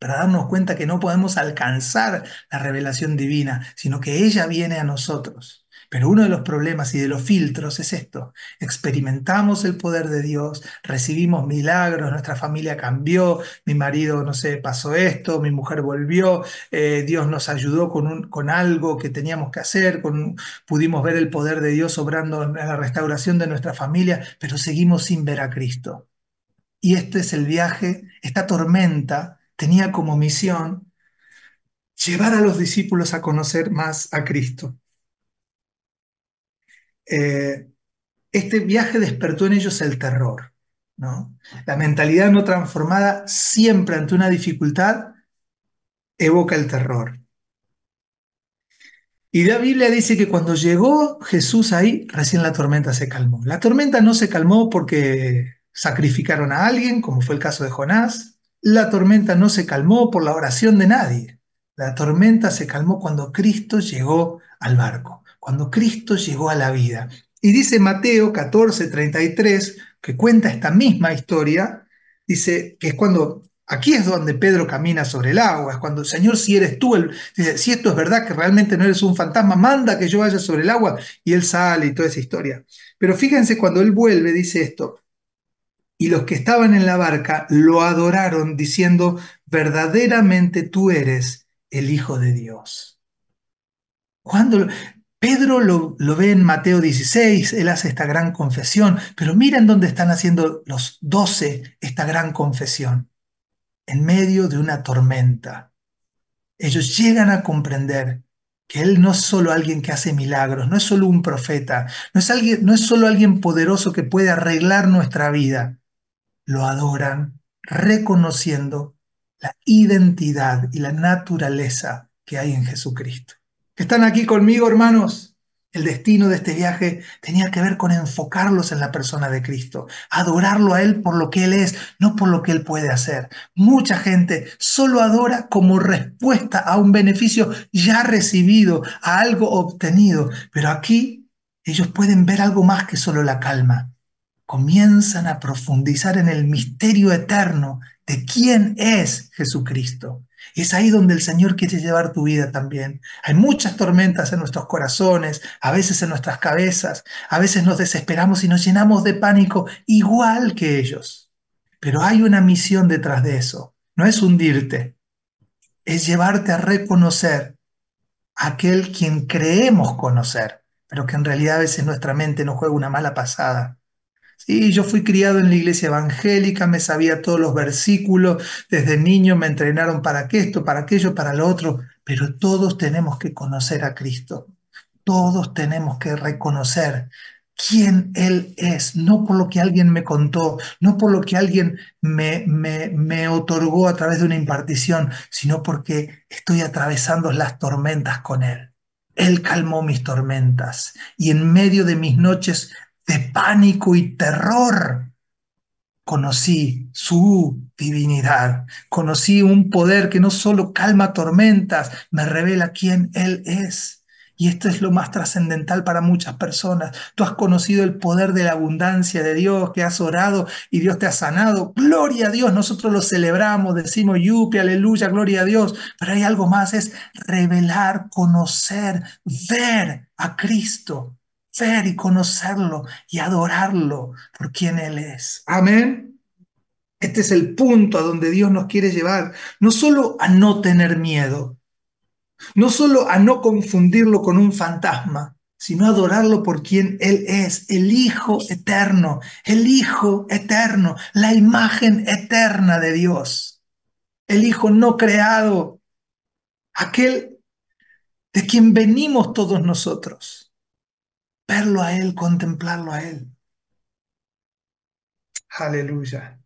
para darnos cuenta que no podemos alcanzar la revelación divina, sino que ella viene a nosotros. Pero uno de los problemas y de los filtros es esto. Experimentamos el poder de Dios, recibimos milagros, nuestra familia cambió, mi marido, no sé, pasó esto, mi mujer volvió, eh, Dios nos ayudó con, con algo que teníamos que hacer, pudimos ver el poder de Dios obrando en la restauración de nuestra familia, pero seguimos sin ver a Cristo. Y este es el viaje, esta tormenta tenía como misión llevar a los discípulos a conocer más a Cristo. Eh, este viaje despertó en ellos el terror. ¿no? La mentalidad no transformada siempre ante una dificultad evoca el terror. Y la Biblia dice que cuando llegó Jesús ahí, recién la tormenta se calmó. La tormenta no se calmó porque sacrificaron a alguien, como fue el caso de Jonás. La tormenta no se calmó por la oración de nadie. La tormenta se calmó cuando Cristo llegó al barco cuando Cristo llegó a la vida. Y dice Mateo 14, 33, que cuenta esta misma historia, dice que es cuando, aquí es donde Pedro camina sobre el agua, es cuando, Señor, si eres tú, dice, si esto es verdad que realmente no eres un fantasma, manda que yo vaya sobre el agua, y él sale y toda esa historia. Pero fíjense cuando él vuelve, dice esto, y los que estaban en la barca lo adoraron diciendo, verdaderamente tú eres el Hijo de Dios. Cuando Pedro lo, ve en Mateo 16, él hace esta gran confesión, pero miren dónde están haciendo los doce esta gran confesión, en medio de una tormenta. Ellos llegan a comprender que él no es solo alguien que hace milagros, no es solo un profeta, no es, alguien, no es solo alguien poderoso que puede arreglar nuestra vida. Lo adoran reconociendo la identidad y la naturaleza que hay en Jesucristo que están aquí conmigo, hermanos. El destino de este viaje tenía que ver con enfocarlos en la persona de Cristo, adorarlo a Él por lo que Él es, no por lo que Él puede hacer. Mucha gente solo adora como respuesta a un beneficio ya recibido, a algo obtenido, pero aquí ellos pueden ver algo más que solo la calma. Comienzan a profundizar en el misterio eterno de quién es Jesucristo. es ahí donde el Señor quiere llevar tu vida también. Hay muchas tormentas en nuestros corazones, a veces en nuestras cabezas, a veces nos desesperamos y nos llenamos de pánico igual que ellos. Pero hay una misión detrás de eso. No es hundirte, es llevarte a reconocer a aquel quien creemos conocer, pero que en realidad a veces nuestra mente nos juega una mala pasada Sí, yo fui criado en la iglesia evangélica, me sabía todos los versículos, desde niño me entrenaron para esto, para aquello, para lo otro, pero todos tenemos que conocer a Cristo, todos tenemos que reconocer quién Él es, no por lo que alguien me contó, no por lo que alguien me, me, me otorgó a través de una impartición, sino porque estoy atravesando las tormentas con Él. Él calmó mis tormentas y en medio de mis noches de pánico y terror, conocí su divinidad, conocí un poder que no solo calma tormentas, me revela quién Él es. Y esto es lo más trascendental para muchas personas. Tú has conocido el poder de la abundancia de Dios, que has orado y Dios te ha sanado. Gloria a Dios, nosotros lo celebramos, decimos yupi, aleluya, gloria a Dios. Pero hay algo más, es revelar, conocer, ver a Cristo y conocerlo y adorarlo por quien Él es. Amén. Este es el punto a donde Dios nos quiere llevar, no solo a no tener miedo, no solo a no confundirlo con un fantasma, sino adorarlo por quien Él es, el Hijo eterno, el Hijo eterno, la imagen eterna de Dios, el Hijo no creado, aquel de quien venimos todos nosotros verlo a Él, contemplarlo a Él. Aleluya.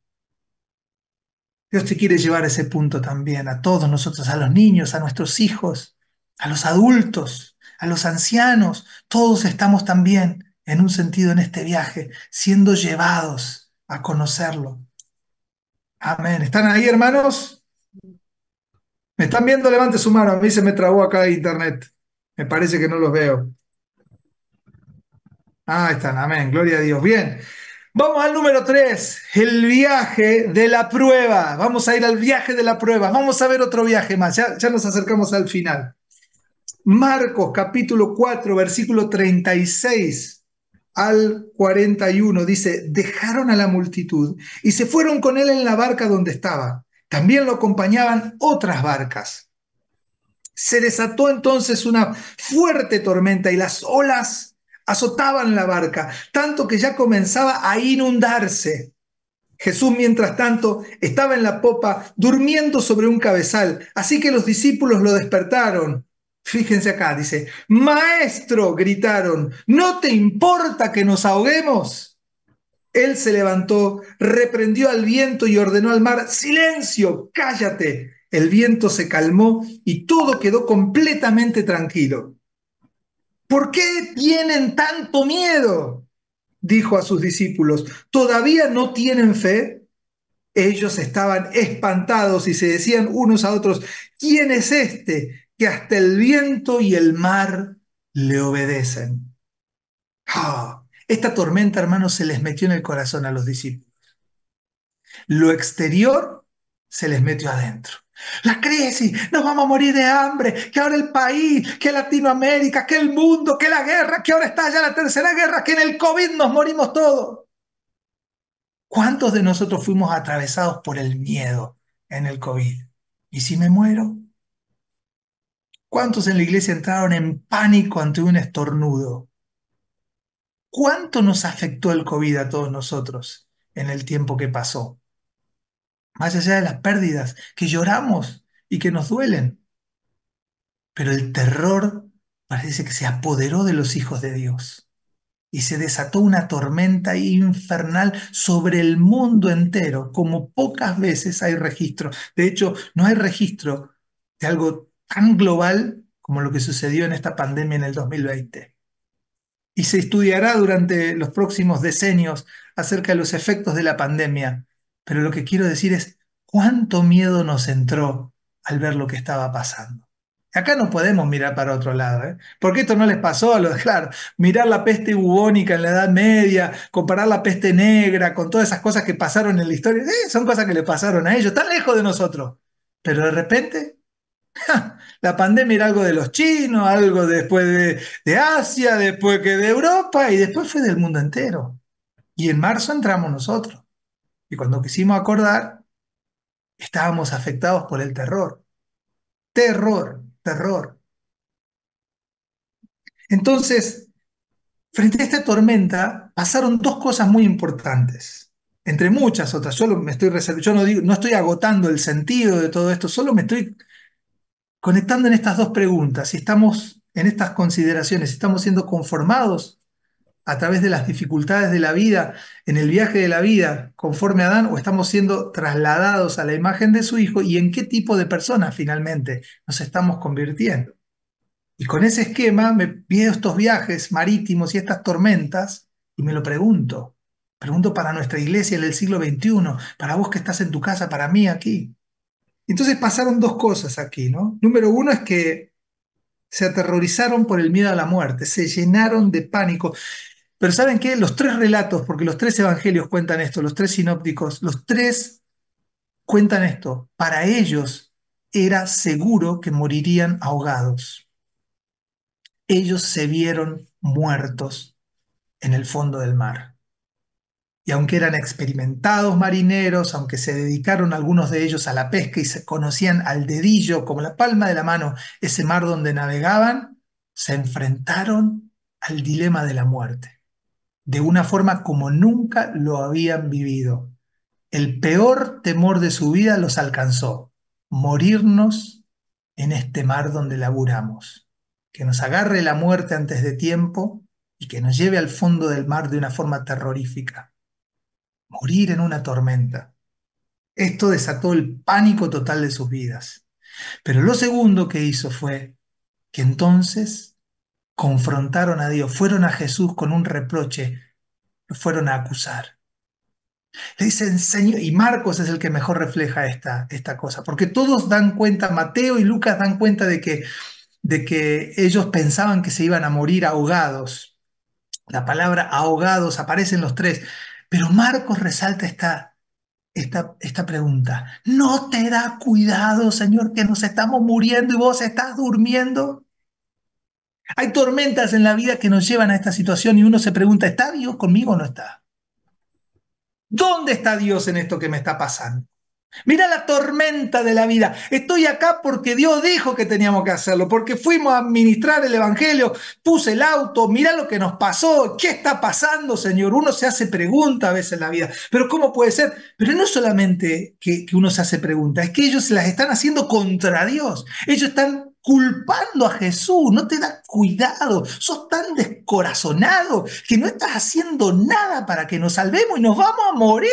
Dios te quiere llevar a ese punto también, a todos nosotros, a los niños, a nuestros hijos, a los adultos, a los ancianos. Todos estamos también, en un sentido, en este viaje, siendo llevados a conocerlo. Amén. ¿Están ahí, hermanos? ¿Me están viendo? Levante su mano. A mí se me trabó acá internet. Me parece que no los veo. Ahí están, amén, gloria a Dios. Bien, vamos al número 3, el viaje de la prueba. Vamos a ir al viaje de la prueba. Vamos a ver otro viaje más, ya, ya nos acercamos al final. Marcos capítulo 4, versículo 36 al 41 dice, dejaron a la multitud y se fueron con él en la barca donde estaba. También lo acompañaban otras barcas. Se desató entonces una fuerte tormenta y las olas azotaban la barca, tanto que ya comenzaba a inundarse. Jesús, mientras tanto, estaba en la popa durmiendo sobre un cabezal, así que los discípulos lo despertaron. Fíjense acá, dice, Maestro, gritaron, ¿no te importa que nos ahoguemos? Él se levantó, reprendió al viento y ordenó al mar, Silencio, cállate. El viento se calmó y todo quedó completamente tranquilo. ¿Por qué tienen tanto miedo? dijo a sus discípulos. ¿Todavía no tienen fe? Ellos estaban espantados y se decían unos a otros, ¿quién es este que hasta el viento y el mar le obedecen? Ah, esta tormenta, hermanos, se les metió en el corazón a los discípulos. Lo exterior se les metió adentro. La crisis, nos vamos a morir de hambre, que ahora el país, que Latinoamérica, que el mundo, que la guerra, que ahora está ya la tercera guerra, que en el COVID nos morimos todos. ¿Cuántos de nosotros fuimos atravesados por el miedo en el COVID? ¿Y si me muero? ¿Cuántos en la iglesia entraron en pánico ante un estornudo? ¿Cuánto nos afectó el COVID a todos nosotros en el tiempo que pasó? más allá de las pérdidas que lloramos y que nos duelen. Pero el terror parece que se apoderó de los hijos de Dios y se desató una tormenta infernal sobre el mundo entero, como pocas veces hay registro. De hecho, no hay registro de algo tan global como lo que sucedió en esta pandemia en el 2020. Y se estudiará durante los próximos decenios acerca de los efectos de la pandemia pero lo que quiero decir es cuánto miedo nos entró al ver lo que estaba pasando. Acá no podemos mirar para otro lado, ¿eh? porque esto no les pasó a los, claro, mirar la peste bubónica en la Edad Media, comparar la peste negra con todas esas cosas que pasaron en la historia, eh, son cosas que le pasaron a ellos, tan lejos de nosotros. Pero de repente, la pandemia era algo de los chinos, algo después de, de Asia, después que de Europa y después fue del mundo entero. Y en marzo entramos nosotros. Y cuando quisimos acordar, estábamos afectados por el terror. Terror, terror. Entonces, frente a esta tormenta, pasaron dos cosas muy importantes, entre muchas otras. Solo me estoy yo no, no estoy agotando el sentido de todo esto, solo me estoy conectando en estas dos preguntas. Si estamos en estas consideraciones, si estamos siendo conformados a través de las dificultades de la vida, en el viaje de la vida, conforme a Adán, o estamos siendo trasladados a la imagen de su Hijo y en qué tipo de personas finalmente nos estamos convirtiendo. Y con ese esquema me pido estos viajes marítimos y estas tormentas y me lo pregunto. Pregunto para nuestra iglesia en el siglo XXI, para vos que estás en tu casa, para mí aquí. Entonces pasaron dos cosas aquí, ¿no? Número uno es que se aterrorizaron por el miedo a la muerte, se llenaron de pánico. Pero ¿saben qué? Los tres relatos, porque los tres evangelios cuentan esto, los tres sinópticos, los tres cuentan esto. Para ellos era seguro que morirían ahogados. Ellos se vieron muertos en el fondo del mar. Y aunque eran experimentados marineros, aunque se dedicaron algunos de ellos a la pesca y se conocían al dedillo, como la palma de la mano, ese mar donde navegaban, se enfrentaron al dilema de la muerte de una forma como nunca lo habían vivido. El peor temor de su vida los alcanzó, morirnos en este mar donde laburamos. Que nos agarre la muerte antes de tiempo y que nos lleve al fondo del mar de una forma terrorífica. Morir en una tormenta. Esto desató el pánico total de sus vidas. Pero lo segundo que hizo fue que entonces confrontaron a Dios, fueron a Jesús con un reproche, lo fueron a acusar. Le dicen, Señor, y Marcos es el que mejor refleja esta, esta cosa, porque todos dan cuenta, Mateo y Lucas dan cuenta de que, de que ellos pensaban que se iban a morir ahogados. La palabra ahogados aparece en los tres, pero Marcos resalta esta, esta, esta pregunta. ¿No te da cuidado, Señor, que nos estamos muriendo y vos estás durmiendo? Hay tormentas en la vida que nos llevan a esta situación y uno se pregunta, ¿está Dios conmigo o no está? ¿Dónde está Dios en esto que me está pasando? Mira la tormenta de la vida. Estoy acá porque Dios dijo que teníamos que hacerlo, porque fuimos a administrar el Evangelio, puse el auto, mira lo que nos pasó, ¿qué está pasando, Señor? Uno se hace preguntas a veces en la vida, pero ¿cómo puede ser? Pero no solamente que, que uno se hace preguntas, es que ellos se las están haciendo contra Dios. Ellos están culpando a Jesús, no te das cuidado, sos tan descorazonado que no estás haciendo nada para que nos salvemos y nos vamos a morir,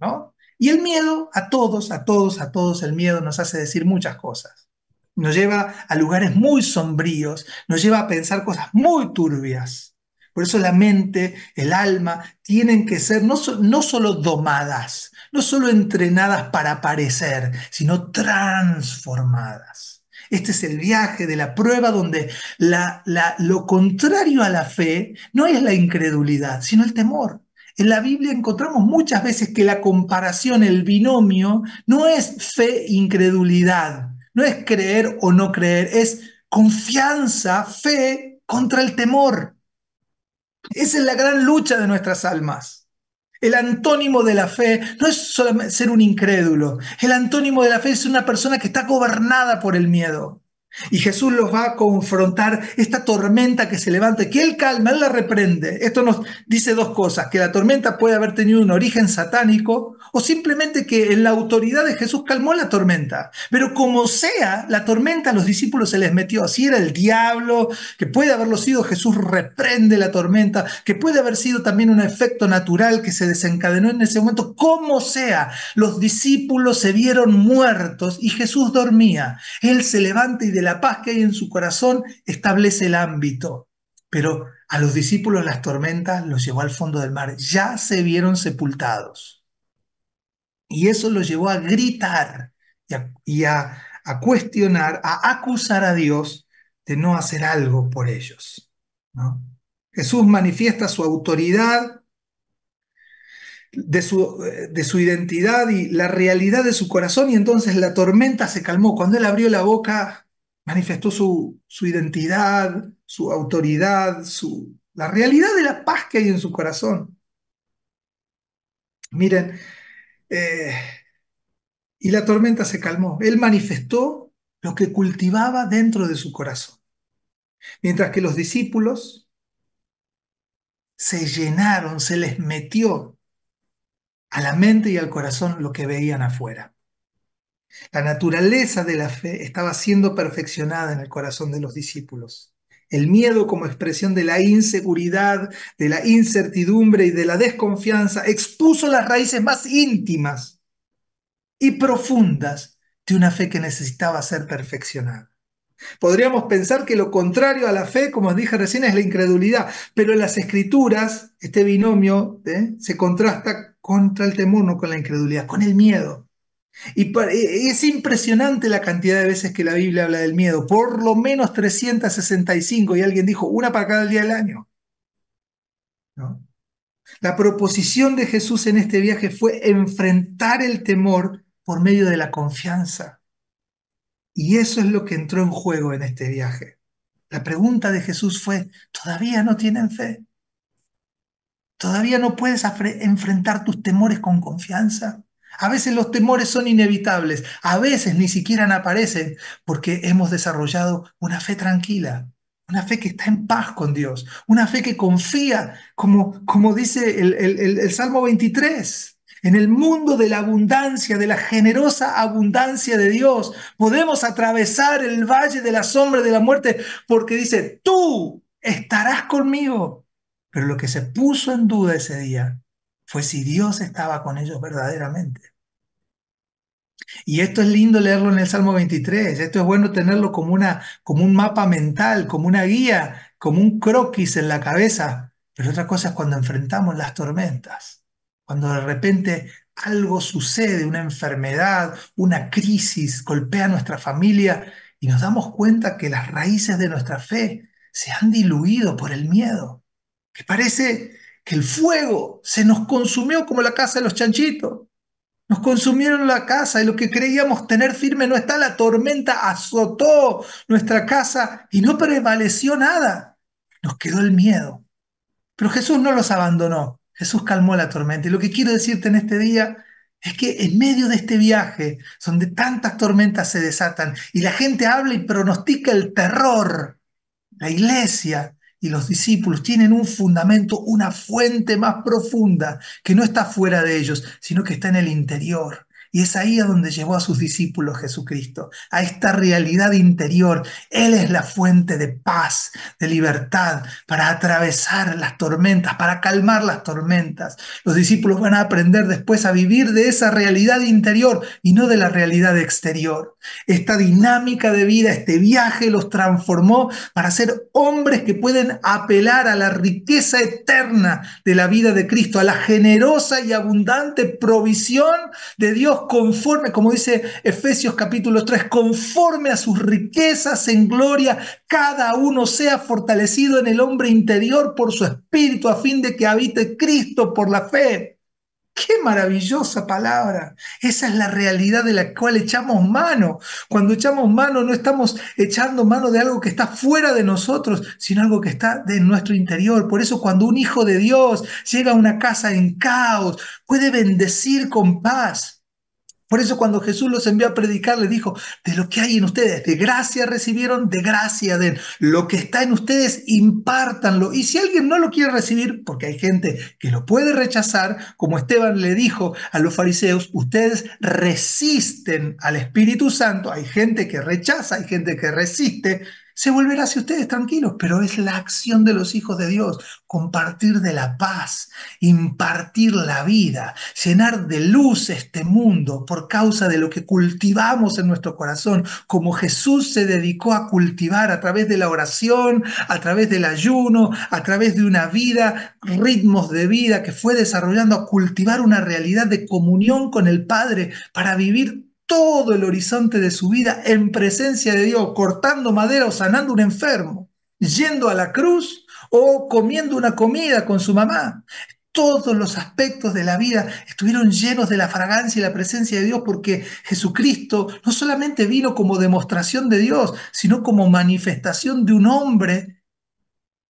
¿no? Y el miedo, a todos, a todos, a todos, el miedo nos hace decir muchas cosas. Nos lleva a lugares muy sombríos, nos lleva a pensar cosas muy turbias. Por eso la mente, el alma, tienen que ser no, no solo domadas, no solo entrenadas para aparecer, sino transformadas. Este es el viaje de la prueba donde la, lo contrario a la fe no es la incredulidad, sino el temor. En la Biblia encontramos muchas veces que la comparación, el binomio, no es fe-incredulidad, no es creer o no creer, es confianza, fe contra el temor. Esa es la gran lucha de nuestras almas. El antónimo de la fe no es solamente ser un incrédulo. El antónimo de la fe es una persona que está gobernada por el miedo. Y Jesús los va a confrontar esta tormenta que se levanta, que Él calma, Él la reprende. Esto nos dice dos cosas, que la tormenta puede haber tenido un origen satánico o simplemente que en la autoridad de Jesús calmó la tormenta. Pero como sea, la tormenta a los discípulos se les metió. así era el diablo, que puede haberlo sido, Jesús reprende la tormenta, que puede haber sido también un efecto natural que se desencadenó en ese momento. Como sea, los discípulos se vieron muertos y Jesús dormía. Él se levanta y la paz que hay en su corazón establece el ámbito. Pero a los discípulos las tormentas los llevó al fondo del mar. Ya se vieron sepultados. Y eso los llevó a gritar y a, cuestionar, a acusar a Dios de no hacer algo por ellos. Jesús manifiesta su autoridad, de su, de su, identidad y la realidad de su corazón y entonces la tormenta se calmó. Cuando él abrió la boca, manifestó su, identidad, su autoridad, su, la realidad de la paz que hay en su corazón. Miren, eh, y la tormenta se calmó. Él manifestó lo que cultivaba dentro de su corazón. Mientras que los discípulos se llenaron, se les metió a la mente y al corazón lo que veían afuera. La naturaleza de la fe estaba siendo perfeccionada en el corazón de los discípulos. El miedo como expresión de la inseguridad, de la incertidumbre y de la desconfianza expuso las raíces más íntimas y profundas de una fe que necesitaba ser perfeccionada. Podríamos pensar que lo contrario a la fe, como os dije recién, es la incredulidad, pero en las escrituras este binomio ¿eh? se contrasta contra el temor, no con la incredulidad, con el miedo. Y e, es impresionante la cantidad de veces que la Biblia habla del miedo, por lo menos 365, y alguien dijo, una para cada día del año. La proposición de Jesús en este viaje fue enfrentar el temor por medio de la confianza. Y eso es lo que entró en juego en este viaje. La pregunta de Jesús fue, ¿todavía no tienen fe? ¿Todavía no puedes enfrentar tus temores con confianza? A veces los temores son inevitables, a veces ni siquiera aparecen porque hemos desarrollado una fe tranquila, una fe que está en paz con Dios, una fe que confía, como, como dice el, Salmo 23. En el mundo de la abundancia, de la generosa abundancia de Dios, podemos atravesar el valle de la sombra de la muerte porque dice, tú estarás conmigo. Pero lo que se puso en duda ese día fue si Dios estaba con ellos verdaderamente. Y esto es lindo leerlo en el Salmo 23, esto es bueno tenerlo como, una, como un mapa mental, como una guía, como un croquis en la cabeza. Pero otra cosa es cuando enfrentamos las tormentas, cuando de repente algo sucede, una enfermedad, una crisis golpea a nuestra familia y nos damos cuenta que las raíces de nuestra fe se han diluido por el miedo, que parece que el fuego se nos consumió como la casa de los chanchitos. Nos consumieron la casa y lo que creíamos tener firme no está. La tormenta azotó nuestra casa y no prevaleció nada. Nos quedó el miedo. Pero Jesús no los abandonó. Jesús calmó la tormenta. Y lo que quiero decirte en este día es que en medio de este viaje, donde tantas tormentas se desatan y la gente habla y pronostica el terror, la iglesia y los discípulos tienen un fundamento, una fuente más profunda que no está fuera de ellos, sino que está en el interior. Y es ahí a donde llevó a sus discípulos Jesucristo, a esta realidad interior. Él es la fuente de paz, de libertad, para atravesar las tormentas, para calmar las tormentas. Los discípulos van a aprender después a vivir de esa realidad interior y no de la realidad exterior. Esta dinámica de vida, este viaje los transformó para ser hombres que pueden apelar a la riqueza eterna de la vida de Cristo, a la generosa y abundante provisión de Dios conforme, como dice Efesios capítulo 3, conforme a sus riquezas en gloria, cada uno sea fortalecido en el hombre interior por su espíritu a fin de que habite Cristo por la fe. Qué maravillosa palabra. Esa es la realidad de la cual echamos mano. Cuando echamos mano no estamos echando mano de algo que está fuera de nosotros, sino algo que está de nuestro interior. Por eso cuando un hijo de Dios llega a una casa en caos, puede bendecir con paz. Por eso cuando Jesús los envió a predicar, le dijo, de lo que hay en ustedes, de gracia recibieron, de gracia den. Lo que está en ustedes, impártanlo. Y si alguien no lo quiere recibir, porque hay gente que lo puede rechazar, como Esteban le dijo a los fariseos, ustedes resisten al Espíritu Santo. Hay gente que rechaza, hay gente que resiste se volverá hacia ustedes tranquilos, pero es la acción de los hijos de Dios, compartir de la paz, impartir la vida, llenar de luz este mundo por causa de lo que cultivamos en nuestro corazón, como Jesús se dedicó a cultivar a través de la oración, a través del ayuno, a través de una vida, ritmos de vida que fue desarrollando, a cultivar una realidad de comunión con el Padre para vivir todo el horizonte de su vida en presencia de Dios, cortando madera o sanando un enfermo, yendo a la cruz o comiendo una comida con su mamá. Todos los aspectos de la vida estuvieron llenos de la fragancia y la presencia de Dios porque Jesucristo no solamente vino como demostración de Dios, sino como manifestación de un hombre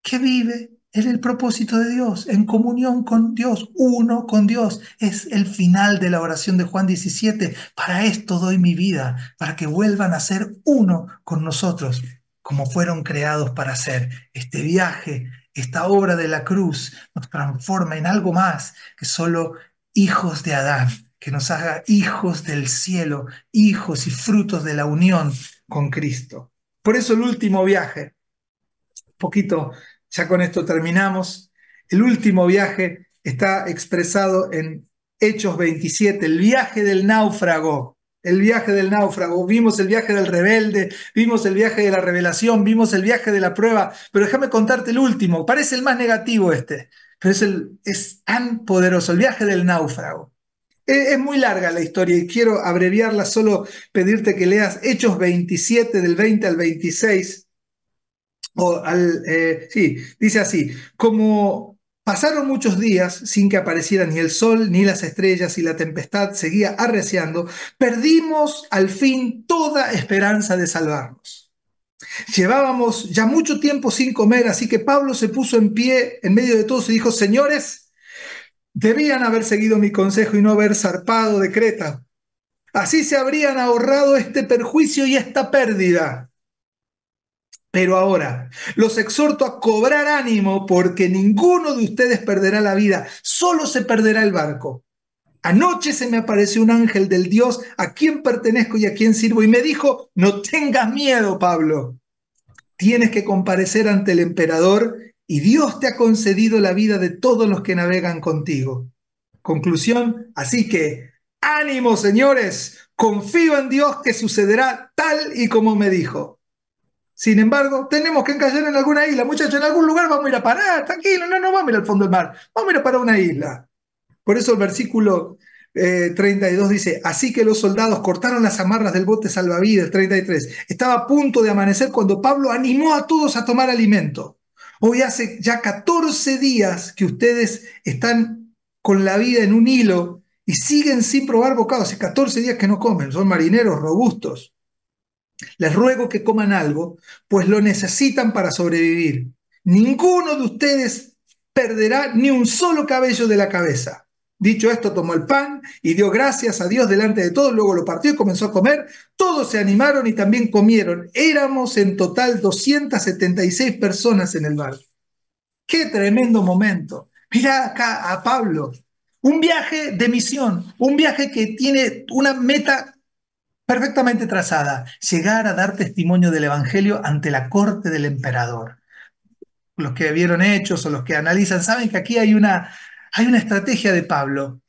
que vive es el propósito de Dios, en comunión con Dios, uno con Dios. Es el final de la oración de Juan 17. Para esto doy mi vida, para que vuelvan a ser uno con nosotros, como fueron creados para ser. Este viaje, esta obra de la cruz, nos transforma en algo más que solo hijos de Adán, que nos haga hijos del cielo, hijos y frutos de la unión con Cristo. Por eso el último viaje, poquito ya con esto terminamos. El último viaje está expresado en Hechos 27, el viaje del náufrago. El viaje del náufrago, vimos el viaje del rebelde, vimos el viaje de la revelación, vimos el viaje de la prueba, pero déjame contarte el último, parece el más negativo este, pero es, el, es tan poderoso, el viaje del náufrago. E, es, muy larga la historia y quiero abreviarla, solo pedirte que leas Hechos 27 del 20 al 26 al, eh, sí, dice así, como pasaron muchos días sin que apareciera ni el sol ni las estrellas y la tempestad seguía arreciando, perdimos al fin toda esperanza de salvarnos. Llevábamos ya mucho tiempo sin comer, así que Pablo se puso en pie en medio de todos y dijo, señores, debían haber seguido mi consejo y no haber zarpado de Creta. Así se habrían ahorrado este perjuicio y esta pérdida. Pero ahora, los exhorto a cobrar ánimo porque ninguno de ustedes perderá la vida, solo se perderá el barco. Anoche se me apareció un ángel del Dios a quien pertenezco y a quien sirvo y me dijo, no tengas miedo, Pablo. Tienes que comparecer ante el emperador y Dios te ha concedido la vida de todos los que navegan contigo. Conclusión, así que ánimo, señores, confío en Dios que sucederá tal y como me dijo. Sin embargo, tenemos que encallar en alguna isla, muchachos, en algún lugar vamos a ir a parar, tranquilo, no, no vamos a ir al fondo del mar, vamos a ir a parar una isla. Por eso el versículo 32 eh, dice, así que los soldados cortaron las amarras del bote salvavidas, 33. Estaba a punto de amanecer cuando Pablo animó a todos a tomar alimento. Hoy hace ya 14 días que ustedes están con la vida en un hilo y siguen sin probar bocados. Hace 14 días que no comen, son marineros robustos. Les ruego que coman algo, pues lo necesitan para sobrevivir. Ninguno de ustedes perderá ni un solo cabello de la cabeza. Dicho esto, tomó el pan y dio gracias a Dios delante de todos, luego lo partió y comenzó a comer. Todos se animaron y también comieron. Éramos en total 276 personas en el bar. Qué tremendo momento. Mira acá a Pablo. Un viaje de misión, un viaje que tiene una meta perfectamente trazada, llegar a dar testimonio del Evangelio ante la corte del emperador. Los que vieron hechos o los que analizan saben que aquí hay una, hay una estrategia de Pablo.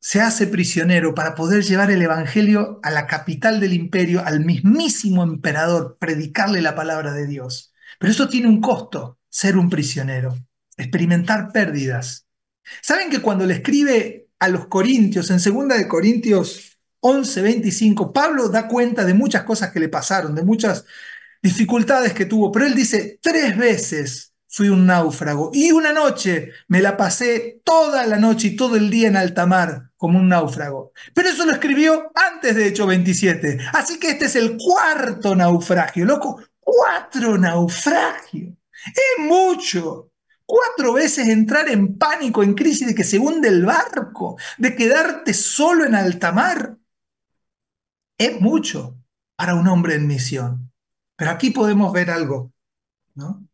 Se hace prisionero para poder llevar el Evangelio a la capital del imperio, al mismísimo emperador, predicarle la palabra de Dios. Pero eso tiene un costo, ser un prisionero, experimentar pérdidas. ¿Saben que cuando le escribe a los Corintios, en 2 de Corintios 25, Pablo da cuenta de muchas cosas que le pasaron, de muchas dificultades que tuvo, pero él dice, tres veces fui un náufrago y una noche me la pasé toda la noche y todo el día en alta mar como un náufrago. Pero eso lo escribió antes de Hecho 27, así que este es el cuarto naufragio, loco, cuatro naufragio. Es mucho. Cuatro veces entrar en pánico, en crisis de que se hunde el barco, de quedarte solo en alta mar es mucho para un hombre en misión. Pero aquí podemos ver algo, ¿no?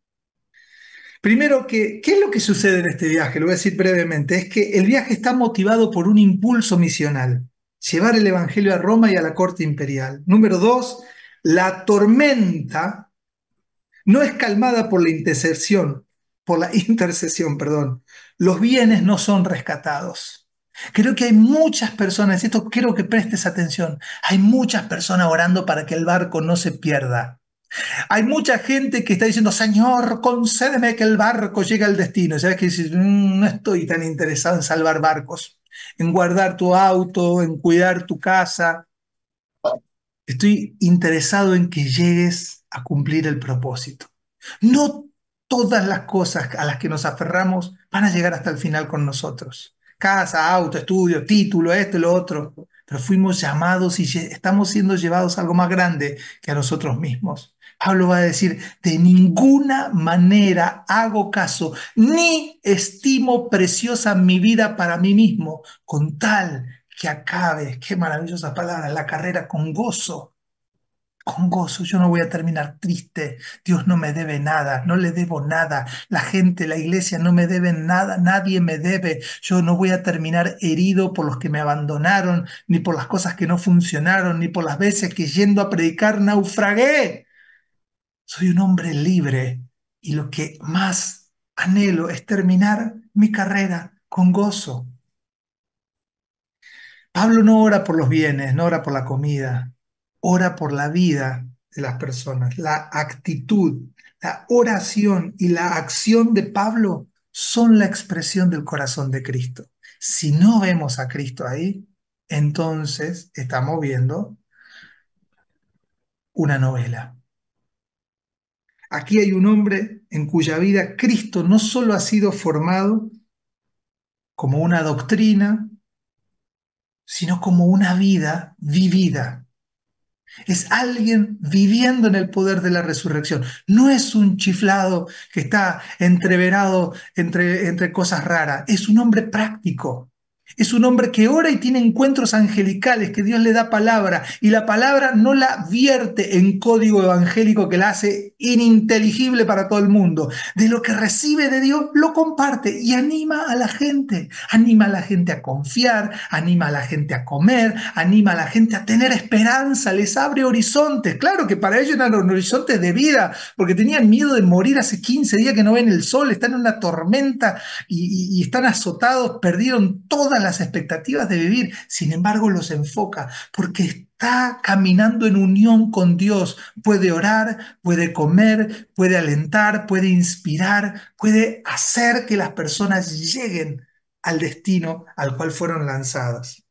Primero, que, ¿qué es lo que sucede en este viaje? Lo voy a decir brevemente. Es que el viaje está motivado por un impulso misional, llevar el Evangelio a Roma y a la corte imperial. Número dos, la tormenta no es calmada por la intercesión, por la intercesión, perdón. Los bienes no son rescatados. Creo que hay muchas personas, y esto quiero que prestes atención, hay muchas personas orando para que el barco no se pierda. Hay mucha gente que está diciendo, Señor, concédeme que el barco llegue al destino. ¿Sabes que dices? Mm, no estoy tan interesado en salvar barcos, en guardar tu auto, en cuidar tu casa. Estoy interesado en que llegues a cumplir el propósito. No todas las cosas a las que nos aferramos van a llegar hasta el final con nosotros casa, auto, estudio, título, esto, lo otro. Pero fuimos llamados y estamos siendo llevados algo más grande que a nosotros mismos. Pablo va a decir, de ninguna manera hago caso, ni estimo preciosa mi vida para mí mismo, con tal que acabe, qué maravillosa palabra, la carrera con gozo con gozo, yo no voy a terminar triste, Dios no me debe nada, no le debo nada, la gente, la iglesia no me deben nada, nadie me debe, yo no voy a terminar herido por los que me abandonaron, ni por las cosas que no funcionaron, ni por las veces que yendo a predicar naufragué. Soy un hombre libre y lo que más anhelo es terminar mi carrera con gozo. Pablo no ora por los bienes, no ora por la comida, ora por la vida de las personas. La actitud, la oración y la acción de Pablo son la expresión del corazón de Cristo. Si no vemos a Cristo ahí, entonces estamos viendo una novela. Aquí hay un hombre en cuya vida Cristo no solo ha sido formado como una doctrina, sino como una vida vivida es alguien viviendo en el poder de la resurrección. No es un chiflado que está entreverado entre, cosas raras. Es un hombre práctico. Es un hombre que ora y tiene encuentros angelicales, que Dios le da palabra y la palabra no la vierte en código evangélico que la hace ininteligible para todo el mundo. De lo que recibe de Dios lo comparte y anima a la gente. Anima a la gente a confiar, anima a la gente a comer, anima a la gente a tener esperanza, les abre horizontes. Claro que para ellos eran horizontes de vida, porque tenían miedo de morir hace 15 días que no ven el sol, están en una tormenta y, están azotados, perdieron toda las expectativas de vivir, sin embargo los enfoca, porque está caminando en unión con Dios, puede orar, puede comer, puede alentar, puede inspirar, puede hacer que las personas lleguen al destino al cual fueron lanzadas.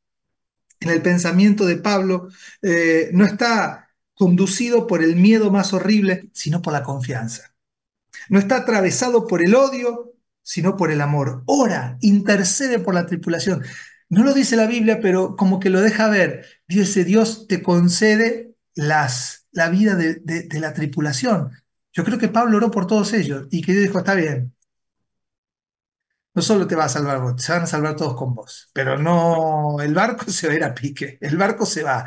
En el pensamiento de Pablo eh, no está conducido por el miedo más horrible, sino por la confianza. No está atravesado por el odio, sino por el amor. Ora, intercede por la tripulación. No lo dice la Biblia, pero como que lo deja ver. Dice, Dios te concede las, la vida de, la tripulación. Yo creo que Pablo oró por todos ellos y que Dios dijo, está bien, no solo te va a salvar vos, se van a salvar todos con vos. Pero no, el barco se va a ir a pique, el barco se va,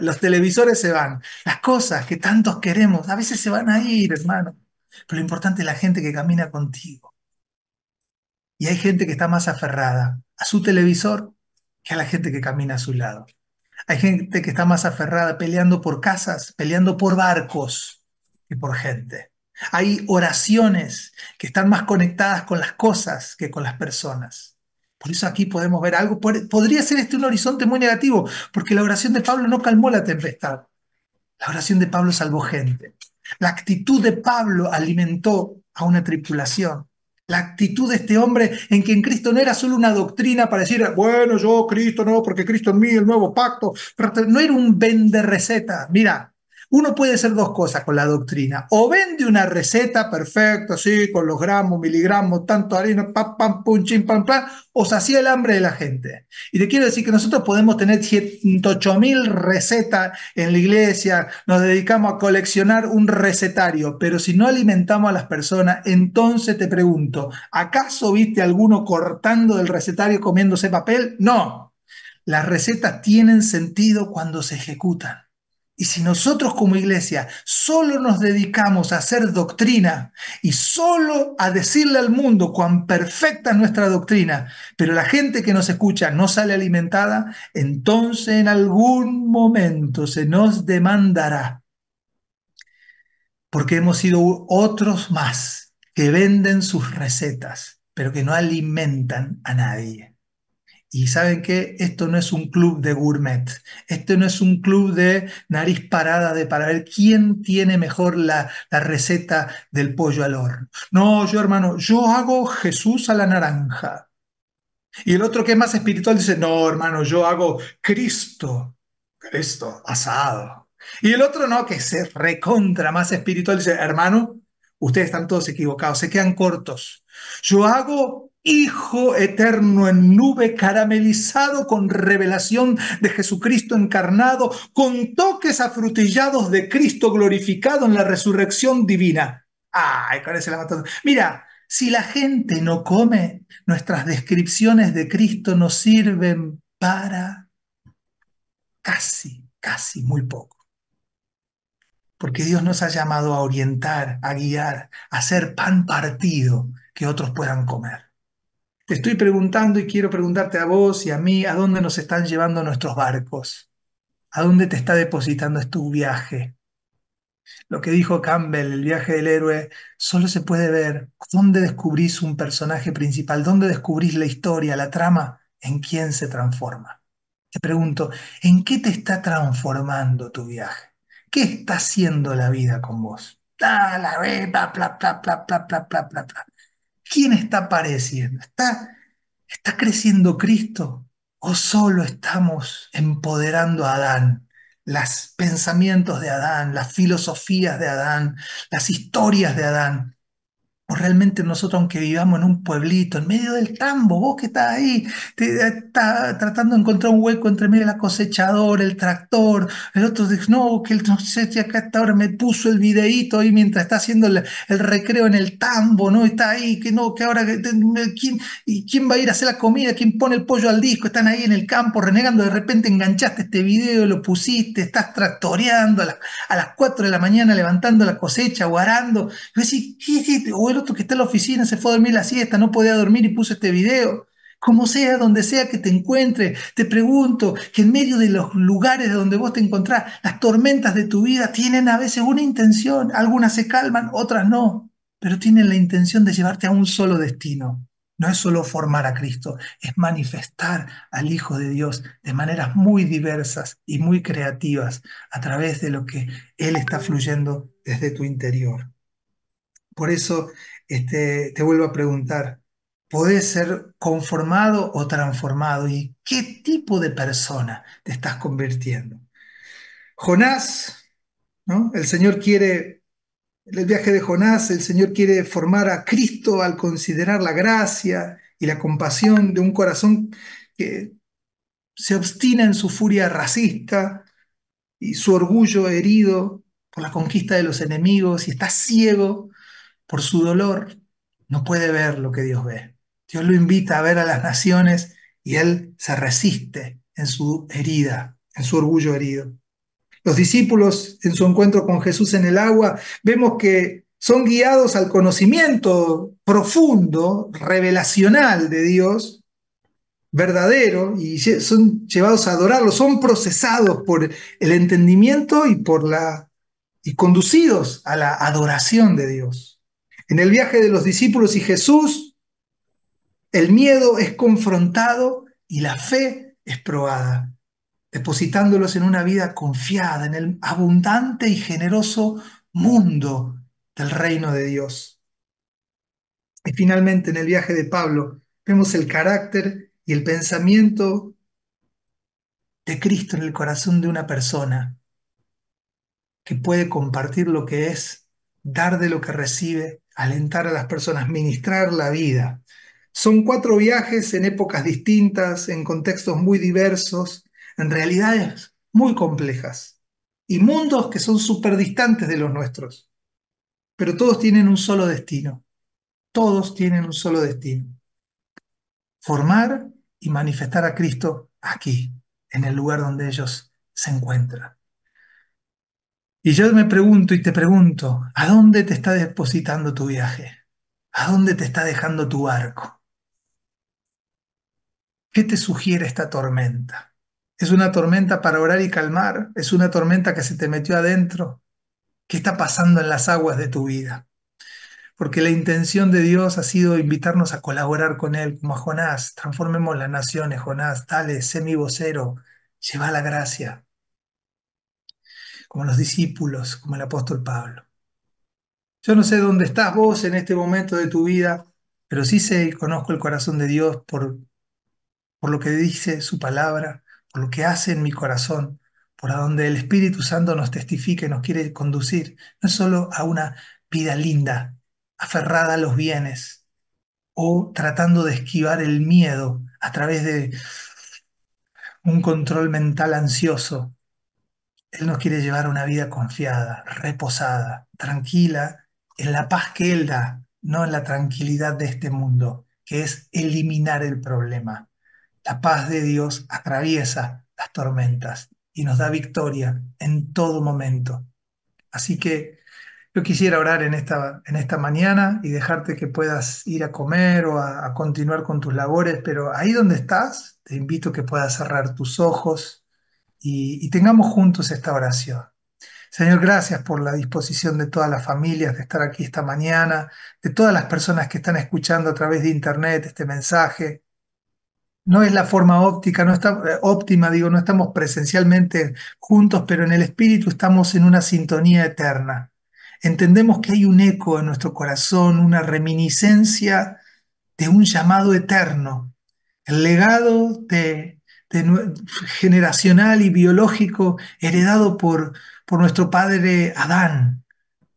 los televisores se van, las cosas que tantos queremos, a veces se van a ir, hermano. Pero lo importante es la gente que camina contigo. Y hay gente que está más aferrada a su televisor que a la gente que camina a su lado. Hay gente que está más aferrada peleando por casas, peleando por barcos y por gente. Hay oraciones que están más conectadas con las cosas que con las personas. Por eso aquí podemos ver algo. Podría ser este un horizonte muy negativo, porque la oración de Pablo no calmó la tempestad. La oración de Pablo salvó gente. La actitud de Pablo alimentó a una tripulación la actitud de este hombre en quien Cristo no era solo una doctrina para decir, bueno, yo Cristo no, porque Cristo en mí, el nuevo pacto, no era un vende receta, mira, uno puede hacer dos cosas con la doctrina. O vende una receta perfecta, sí, con los gramos, miligramos, tanto harina, pam, pam, pum, chim, pam, pam, o sacia el hambre de la gente. Y te quiero decir que nosotros podemos tener 108 mil recetas en la iglesia, nos dedicamos a coleccionar un recetario, pero si no alimentamos a las personas, entonces te pregunto, ¿acaso viste alguno cortando del recetario comiéndose papel? No. Las recetas tienen sentido cuando se ejecutan. Y si nosotros como iglesia solo nos dedicamos a hacer doctrina y solo a decirle al mundo cuán perfecta es nuestra doctrina, pero la gente que nos escucha no sale alimentada, entonces en algún momento se nos demandará. Porque hemos sido otros más que venden sus recetas, pero que no alimentan a nadie. Y saben que esto no es un club de gourmet, esto no es un club de nariz parada de para ver quién tiene mejor la, la receta del pollo al horno. No, yo hermano, yo hago Jesús a la naranja. Y el otro que es más espiritual dice, no hermano, yo hago Cristo, Cristo asado. Y el otro no, que se recontra más espiritual dice, hermano, ustedes están todos equivocados, se quedan cortos. Yo hago Hijo eterno en nube, caramelizado con revelación de Jesucristo encarnado, con toques afrutillados de Cristo glorificado en la resurrección divina. ¡Ay, la Mira, si la gente no come, nuestras descripciones de Cristo nos sirven para casi, casi muy poco. Porque Dios nos ha llamado a orientar, a guiar, a ser pan partido que otros puedan comer. Te estoy preguntando y quiero preguntarte a vos y a mí, ¿a dónde nos están llevando nuestros barcos? ¿A dónde te está depositando este viaje? Lo que dijo Campbell, el viaje del héroe, solo se puede ver dónde descubrís un personaje principal, dónde descubrís la historia, la trama, en quién se transforma. Te pregunto, ¿en qué te está transformando tu viaje? ¿Qué está haciendo la vida con vos? la pla, bla, bla, bla, bla, bla, bla, ¿Quién está apareciendo? ¿Está, ¿Está creciendo Cristo? ¿O solo estamos empoderando a Adán? Los pensamientos de Adán, las filosofías de Adán, las historias de Adán. O realmente nosotros, aunque vivamos en un pueblito, en medio del tambo, vos que estás ahí, eh, está tratando de encontrar un hueco entre medio de la cosechadora, el tractor, el otro dice, no, que el, no acá hasta ahora me puso el videíto ahí mientras está haciendo el, recreo en el tambo, ¿no? Está ahí, que no, que ahora, ¿quién, ¿quién va a ir a hacer la comida? ¿Quién pone el pollo al disco? Están ahí en el campo renegando, de repente enganchaste este video, lo pusiste, estás tractoreando a, las 4 de la mañana levantando la cosecha, guarando, y vos decís, ¿qué, que está en la oficina se fue a dormir la siesta, no podía dormir y puso este video. Como sea, donde sea que te encuentre, te pregunto que en medio de los lugares donde vos te encontrás, las tormentas de tu vida tienen a veces una intención, algunas se calman, otras no, pero tienen la intención de llevarte a un solo destino. No es solo formar a Cristo, es manifestar al Hijo de Dios de maneras muy diversas y muy creativas a través de lo que Él está fluyendo desde tu interior. Por eso este, te vuelvo a preguntar, ¿podés ser conformado o transformado? ¿Y qué tipo de persona te estás convirtiendo? Jonás, ¿no? El Señor quiere, el viaje de Jonás, el Señor quiere formar a Cristo al considerar la gracia y la compasión de un corazón que se obstina en su furia racista y su orgullo herido por la conquista de los enemigos y está ciego por su dolor, no puede ver lo que Dios ve. Dios lo invita a ver a las naciones y él se resiste en su herida, en su orgullo herido. Los discípulos en su encuentro con Jesús en el agua, vemos que son guiados al conocimiento profundo, revelacional de Dios, verdadero, y son llevados a adorarlo, son procesados por el entendimiento y por la y conducidos a la adoración de Dios. En el viaje de los discípulos y Jesús, el miedo es confrontado y la fe es probada, depositándolos en una vida confiada, en el abundante y generoso mundo del reino de Dios. Y finalmente en el viaje de Pablo vemos el carácter y el pensamiento de Cristo en el corazón de una persona que puede compartir lo que es, dar de lo que recibe alentar a las personas, ministrar la vida. Son cuatro viajes en épocas distintas, en contextos muy diversos, en realidades muy complejas y mundos que son súper distantes de los nuestros. Pero todos tienen un solo destino. Todos tienen un solo destino. Formar y manifestar a Cristo aquí, en el lugar donde ellos se encuentran. Y yo me pregunto y te pregunto, ¿a dónde te está depositando tu viaje? ¿A dónde te está dejando tu barco? ¿Qué te sugiere esta tormenta? ¿Es una tormenta para orar y calmar? ¿Es una tormenta que se te metió adentro? ¿Qué está pasando en las aguas de tu vida? Porque la intención de Dios ha sido invitarnos a colaborar con Él, como a Jonás. Transformemos las naciones, Jonás, dale, sé mi vocero, lleva la gracia, como los discípulos, como el apóstol Pablo. Yo no sé dónde estás vos en este momento de tu vida, pero sí sé y conozco el corazón de Dios por, por lo que dice su palabra, por lo que hace en mi corazón, por donde el Espíritu Santo nos testifica y nos quiere conducir, no solo a una vida linda, aferrada a los bienes, o tratando de esquivar el miedo a través de un control mental ansioso, él nos quiere llevar una vida confiada, reposada, tranquila, en la paz que Él da, no en la tranquilidad de este mundo, que es eliminar el problema. La paz de Dios atraviesa las tormentas y nos da victoria en todo momento. Así que yo quisiera orar en esta, en esta mañana y dejarte que puedas ir a comer o a, continuar con tus labores, pero ahí donde estás, te invito a que puedas cerrar tus ojos y, tengamos juntos esta oración. Señor, gracias por la disposición de todas las familias de estar aquí esta mañana, de todas las personas que están escuchando a través de internet este mensaje. No es la forma óptica, no está eh, óptima, digo, no estamos presencialmente juntos, pero en el espíritu estamos en una sintonía eterna. Entendemos que hay un eco en nuestro corazón, una reminiscencia de un llamado eterno, el legado de generacional y biológico heredado por, por nuestro padre Adán,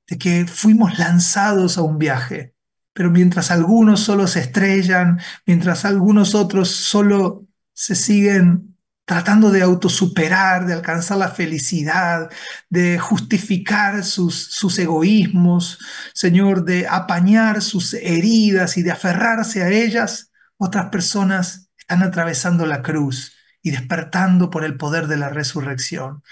de que fuimos lanzados a un viaje. Pero mientras algunos solo se estrellan, mientras algunos otros solo se siguen tratando de autosuperar, de alcanzar la felicidad, de justificar sus, sus egoísmos, Señor, de apañar sus heridas y de aferrarse a ellas, otras personas están atravesando la cruz y despertando por el poder de la resurrección.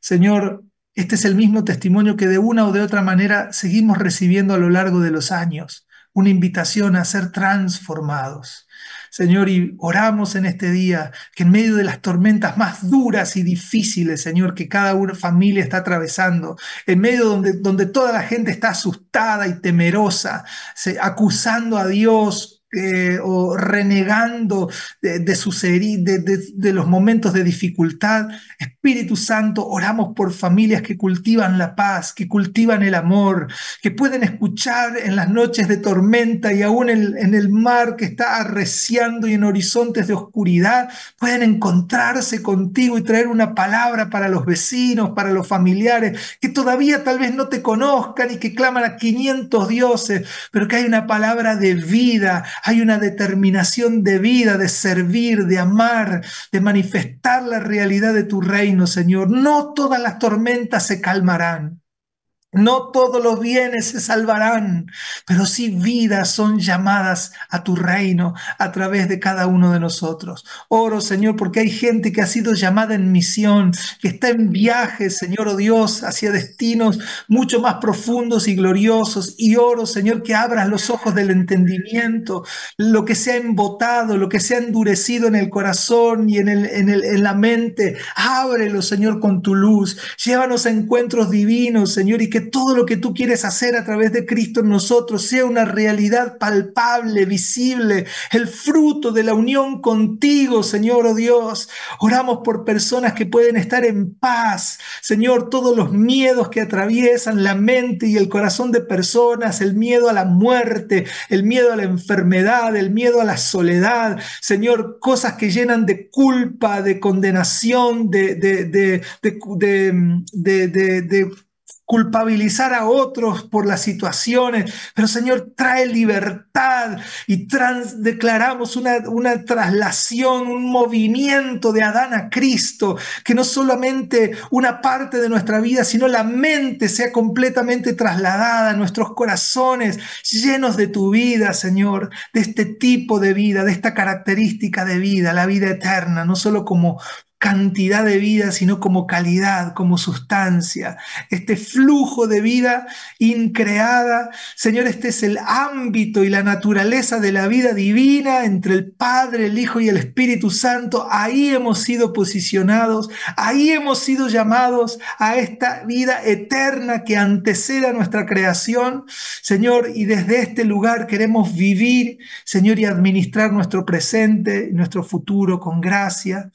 Señor, este es el mismo testimonio que de una o de otra manera seguimos recibiendo a lo largo de los años, una invitación a ser transformados. Señor, y oramos en este día que en medio de las tormentas más duras y difíciles, Señor, que cada una familia está atravesando, en medio donde, donde toda la gente está asustada y temerosa, se, acusando a Dios eh, o renegando de, de, los momentos de dificultad. Espíritu Santo, oramos por familias que cultivan la paz, que cultivan el amor, que pueden escuchar en las noches de tormenta y aún en, en el mar que está arreciando y en horizontes de oscuridad, pueden encontrarse contigo y traer una palabra para los vecinos, para los familiares, que todavía tal vez no te conozcan y que claman a 500 dioses, pero que hay una palabra de vida, hay una determinación de vida, de servir, de amar, de manifestar la realidad de tu reino, Señor. No todas las tormentas se calmarán. No todos los bienes se salvarán, pero sí vidas son llamadas a tu reino a través de cada uno de nosotros. Oro, Señor, porque hay gente que ha sido llamada en misión, que está en viaje, Señor, o oh Dios, hacia destinos mucho más profundos y gloriosos. Y oro, Señor, que abras los ojos del entendimiento, lo que se ha embotado, lo que se ha endurecido en el corazón y en, en, en la mente. Ábrelo, Señor, con tu luz. Llévanos a encuentros divinos, Señor, y que todo lo que tú quieres hacer a través de Cristo en nosotros sea una realidad palpable, visible, el fruto de la unión contigo, Señor, oh Dios. Oramos por personas que pueden estar en paz, Señor, todos los miedos que atraviesan la mente y el corazón de personas, el miedo a la muerte, el miedo a la enfermedad, el miedo a la soledad, Señor, cosas que llenan de culpa, de condenación, de, de, de, de culpabilizar a otros por las situaciones, pero Señor, trae libertad y trans, declaramos una, una traslación, un movimiento de Adán a Cristo, que no solamente una parte de nuestra vida, sino la mente sea completamente trasladada, nuestros corazones llenos de tu vida, Señor, de este tipo de vida, de esta característica de vida, la vida eterna, no solo como cantidad de vida, sino como calidad, como sustancia, este flujo de vida increada. Señor, este es el ámbito y la naturaleza de la vida divina entre el Padre, el Hijo y el Espíritu Santo. Ahí hemos sido posicionados, ahí hemos sido llamados a esta vida eterna que anteceda a nuestra creación. Señor, y desde este lugar queremos vivir, Señor, y administrar nuestro presente, nuestro futuro con gracia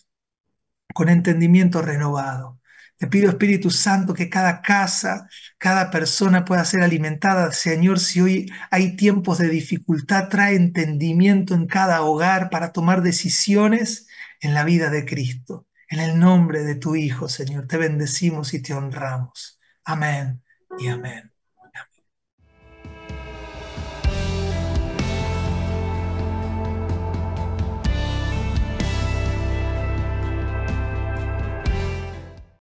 con entendimiento renovado. Te pido, Espíritu Santo, que cada casa, cada persona pueda ser alimentada. Señor, si hoy hay tiempos de dificultad, trae entendimiento en cada hogar para tomar decisiones en la vida de Cristo. En el nombre de tu Hijo, Señor, te bendecimos y te honramos. Amén y amén.